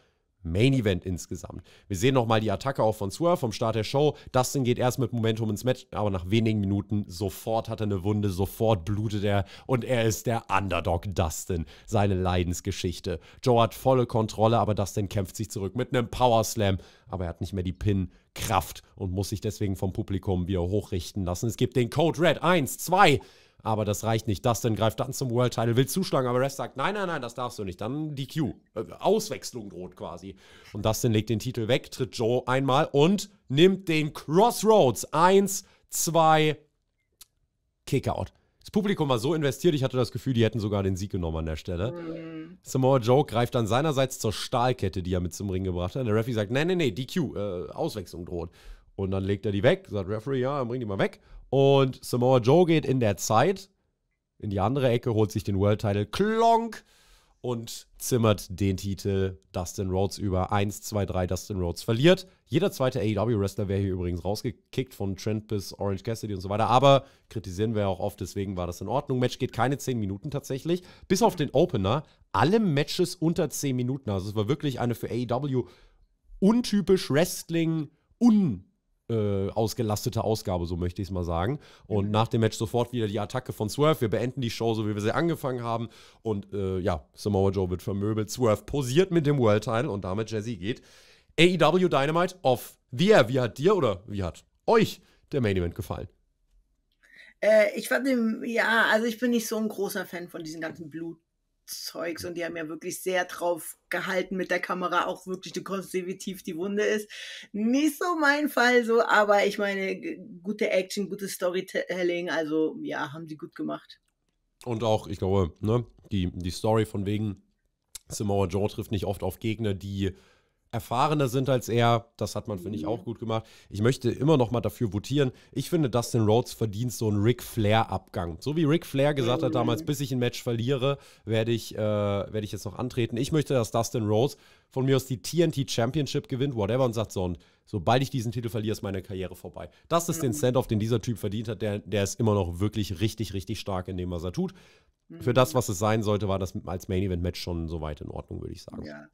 Main Event insgesamt. Wir sehen nochmal die Attacke auch von Swerve vom Start der Show. Dustin geht erst mit Momentum ins Match, aber nach wenigen Minuten sofort hat er eine Wunde, sofort blutet er und er ist der Underdog Dustin. Seine Leidensgeschichte. Joe hat volle Kontrolle, aber Dustin kämpft sich zurück mit einem Power Slam, aber er hat nicht mehr die Pin. Kraft und muss sich deswegen vom Publikum wieder hochrichten lassen. Es gibt den Code Red 1, 2 aber das reicht nicht. Das Dustin greift dann zum World Title, will zuschlagen, aber Rest sagt, nein, nein, nein, das darfst du nicht. Dann die Q. Äh, Auswechslung droht quasi. Und Dustin legt den Titel weg, tritt Joe einmal und nimmt den Crossroads. Eins, zwei, Kickout. Das Publikum war so investiert, ich hatte das Gefühl, die hätten sogar den Sieg genommen an der Stelle. Mhm. Samoa Joe greift dann seinerseits zur Stahlkette, die er mit zum Ring gebracht hat. Und Der Referee sagt, nein, nein, nein, DQ, äh, Auswechslung droht. Und dann legt er die weg, sagt Referee, ja, bring die mal weg. Und Samoa Joe geht in der Zeit in die andere Ecke, holt sich den World Title, klonk, und zimmert den Titel Dustin Rhodes über. 1, 2, 3, Dustin Rhodes verliert. Jeder zweite AEW-Wrestler wäre hier übrigens rausgekickt, von Trent bis Orange Cassidy und so weiter. Aber kritisieren wir auch oft, deswegen war das in Ordnung. Match geht keine 10 Minuten tatsächlich. Bis auf den Opener, alle Matches unter 10 Minuten. Also es war wirklich eine für AEW untypisch Wrestling- un äh, ausgelastete Ausgabe, so möchte ich es mal sagen. Und mhm. nach dem Match sofort wieder die Attacke von Swerve. Wir beenden die Show, so wie wir sie angefangen haben. Und äh, ja, Samoa Joe wird vermöbelt. Swerve posiert mit dem World Title und damit Jesse geht. AEW Dynamite off the air. Wie hat dir oder wie hat euch der Main Event gefallen? Äh, ich fand den, ja, also ich bin nicht so ein großer Fan von diesen ganzen Blut Zeugs und die haben ja wirklich sehr drauf gehalten mit der Kamera, auch wirklich, du konntest wie tief die Wunde ist. Nicht so mein Fall so, aber ich meine, gute Action, gutes Storytelling, also ja, haben sie gut gemacht. Und auch, ich glaube, ne, die, die Story von wegen Samoa Joe trifft nicht oft auf Gegner, die erfahrener sind als er. Das hat man, finde ich, mhm. auch gut gemacht. Ich möchte immer noch mal dafür votieren. Ich finde, Dustin Rhodes verdient so einen Ric Flair-Abgang. So wie Ric Flair gesagt hat mhm. damals, bis ich ein Match verliere, werde ich, äh, werd ich jetzt noch antreten. Ich möchte, dass Dustin Rhodes von mir aus die TNT Championship gewinnt, whatever, und sagt so, und sobald ich diesen Titel verliere, ist meine Karriere vorbei. Das ist mhm. den Stand-off, den dieser Typ verdient hat. Der, der ist immer noch wirklich richtig, richtig stark in dem, was er tut. Für mhm. das, was es sein sollte, war das als Main-Event-Match schon soweit in Ordnung, würde ich sagen. Ja.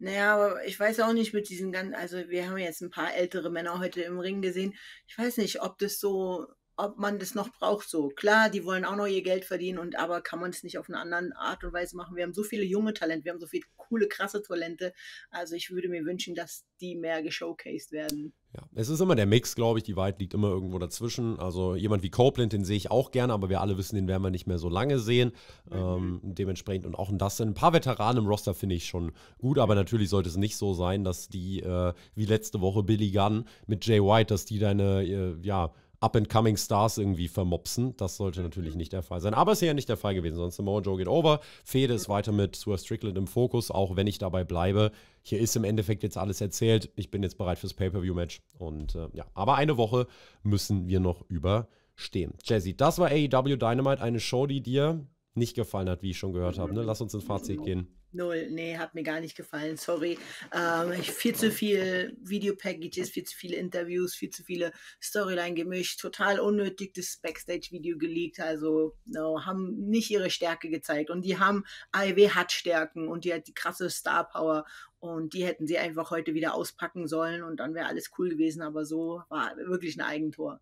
Naja, aber ich weiß auch nicht mit diesen ganzen, also wir haben jetzt ein paar ältere Männer heute im Ring gesehen. Ich weiß nicht, ob das so ob man das noch braucht. So klar, die wollen auch noch ihr Geld verdienen und aber kann man es nicht auf eine andere Art und Weise machen. Wir haben so viele junge Talente, wir haben so viele coole, krasse Talente. Also ich würde mir wünschen, dass die mehr geshowcased werden. Ja, es ist immer der Mix, glaube ich. Die Wahrheit liegt immer irgendwo dazwischen. Also jemand wie Copeland, den sehe ich auch gerne, aber wir alle wissen, den werden wir nicht mehr so lange sehen. Mhm. Ähm, dementsprechend und auch ein Dustin. Ein paar Veteranen im Roster finde ich schon gut, aber natürlich sollte es nicht so sein, dass die, äh, wie letzte Woche Billy Gunn mit Jay White, dass die deine, äh, ja, Up-and-Coming-Stars irgendwie vermopsen. Das sollte natürlich nicht der Fall sein. Aber es ist ja nicht der Fall gewesen, sonst Samoa Joe geht over. Fede ist weiter mit Sue Strickland im Fokus, auch wenn ich dabei bleibe. Hier ist im Endeffekt jetzt alles erzählt. Ich bin jetzt bereit fürs Pay-Per-View-Match. Und äh, ja, aber eine Woche müssen wir noch überstehen. Jazzy, das war AEW Dynamite, eine Show, die dir nicht gefallen hat, wie ich schon gehört habe. Ne? Lass uns ins Fazit gehen. Null, nee, hat mir gar nicht gefallen, sorry. Ähm, ich, viel zu viel Video-Packages, viel zu viele Interviews, viel zu viele Storyline gemischt, total unnötig das Backstage-Video geleakt, also no, haben nicht ihre Stärke gezeigt. Und die haben, AEW hat Stärken und die hat die krasse Star-Power und die hätten sie einfach heute wieder auspacken sollen und dann wäre alles cool gewesen, aber so war wirklich ein Eigentor.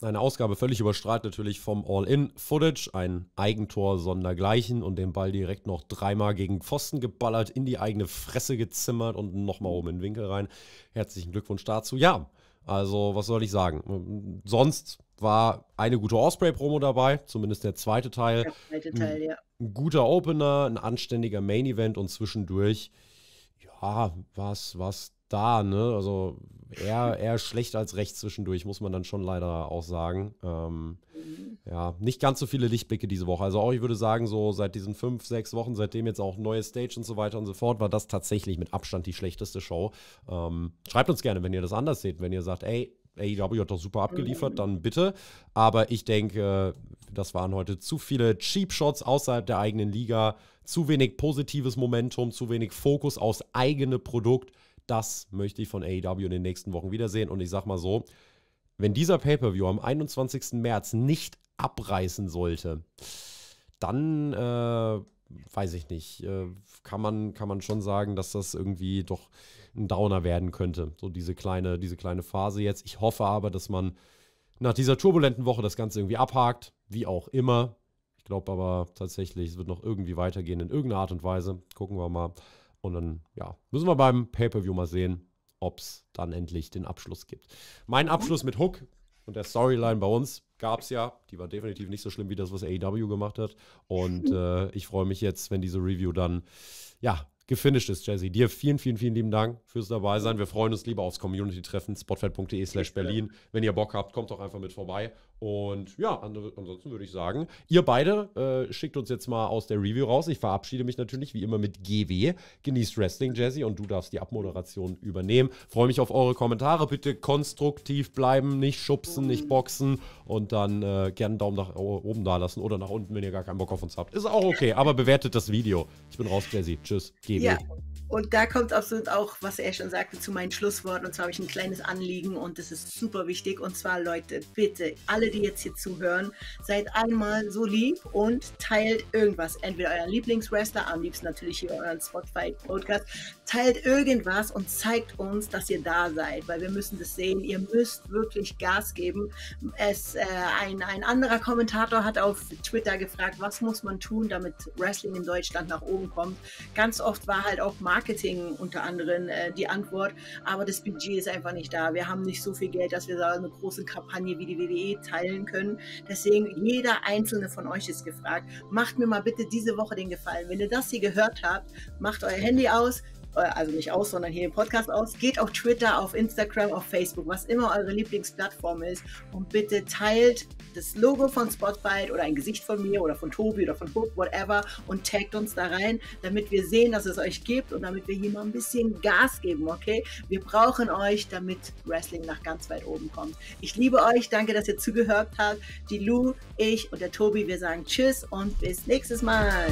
Eine Ausgabe völlig überstrahlt natürlich vom All-In-Footage. Ein Eigentor sondergleichen und den Ball direkt noch dreimal gegen Pfosten geballert, in die eigene Fresse gezimmert und nochmal oben in den Winkel rein. Herzlichen Glückwunsch dazu. Ja, also was soll ich sagen? Ähm, sonst war eine gute Osprey-Promo dabei, zumindest der zweite Teil. Der zweite Teil, ja. Ein guter Opener, ein anständiger Main-Event und zwischendurch, ja, was, was da, ne? Also eher, eher schlecht als recht zwischendurch, muss man dann schon leider auch sagen. Ähm, ja, nicht ganz so viele Lichtblicke diese Woche. Also auch ich würde sagen, so seit diesen fünf, sechs Wochen, seitdem jetzt auch neue Stage und so weiter und so fort, war das tatsächlich mit Abstand die schlechteste Show. Ähm, schreibt uns gerne, wenn ihr das anders seht, wenn ihr sagt, ey, AEW hat doch super abgeliefert, dann bitte. Aber ich denke, das waren heute zu viele Cheap Shots außerhalb der eigenen Liga, zu wenig positives Momentum, zu wenig Fokus aufs eigene Produkt das möchte ich von AEW in den nächsten Wochen wiedersehen. Und ich sag mal so, wenn dieser Pay-Per-View am 21. März nicht abreißen sollte, dann äh, weiß ich nicht, äh, kann, man, kann man schon sagen, dass das irgendwie doch ein Downer werden könnte. So diese kleine, diese kleine Phase jetzt. Ich hoffe aber, dass man nach dieser turbulenten Woche das Ganze irgendwie abhakt, wie auch immer. Ich glaube aber tatsächlich, es wird noch irgendwie weitergehen in irgendeiner Art und Weise. Gucken wir mal. Und dann, ja, müssen wir beim Pay-Per-View mal sehen, ob es dann endlich den Abschluss gibt. Mein Abschluss mit Hook und der Storyline bei uns gab es ja. Die war definitiv nicht so schlimm wie das, was AEW gemacht hat. Und äh, ich freue mich jetzt, wenn diese Review dann, ja, gefinisht ist, Jesse. Dir vielen, vielen, vielen lieben Dank fürs dabei sein. Wir freuen uns lieber aufs Community-Treffen, spotfed.de slash Berlin. Wenn ihr Bock habt, kommt doch einfach mit vorbei. Und ja, ansonsten würde ich sagen, ihr beide äh, schickt uns jetzt mal aus der Review raus. Ich verabschiede mich natürlich wie immer mit GW. Genießt Wrestling, Jazzy, und du darfst die Abmoderation übernehmen. Freue mich auf eure Kommentare. Bitte konstruktiv bleiben, nicht schubsen, nicht boxen und dann äh, gerne einen Daumen nach oben da lassen oder nach unten, wenn ihr gar keinen Bock auf uns habt. Ist auch okay, aber bewertet das Video. Ich bin raus, Jazzy. Tschüss, GW. Ja. Und da kommt absolut auch, was er schon sagte, zu meinen Schlussworten. Und zwar habe ich ein kleines Anliegen und das ist super wichtig. Und zwar, Leute, bitte, alle, die jetzt hier zuhören, seid einmal so lieb und teilt irgendwas. Entweder euren Lieblingswrestler, am liebsten natürlich hier euren Spotify-Podcast, teilt irgendwas und zeigt uns, dass ihr da seid, weil wir müssen das sehen. Ihr müsst wirklich Gas geben. Es, äh, ein, ein anderer Kommentator hat auf Twitter gefragt, was muss man tun, damit Wrestling in Deutschland nach oben kommt. Ganz oft war halt auch Marketing unter anderem äh, die Antwort, aber das Budget ist einfach nicht da. Wir haben nicht so viel Geld, dass wir so eine große Kampagne wie die WWE teilen können. Deswegen jeder einzelne von euch ist gefragt. Macht mir mal bitte diese Woche den Gefallen. Wenn ihr das hier gehört habt, macht euer Handy aus, äh, also nicht aus, sondern hier im Podcast aus. Geht auf Twitter, auf Instagram, auf Facebook, was immer eure Lieblingsplattform ist. Und bitte teilt das Logo von Spotlight oder ein Gesicht von mir oder von Tobi oder von Hook, whatever, und taggt uns da rein, damit wir sehen, dass es euch gibt und damit wir hier mal ein bisschen Gas geben, okay? Wir brauchen euch, damit Wrestling nach ganz weit oben kommt. Ich liebe euch, danke, dass ihr zugehört habt. Die Lou, ich und der Tobi, wir sagen Tschüss und bis nächstes Mal.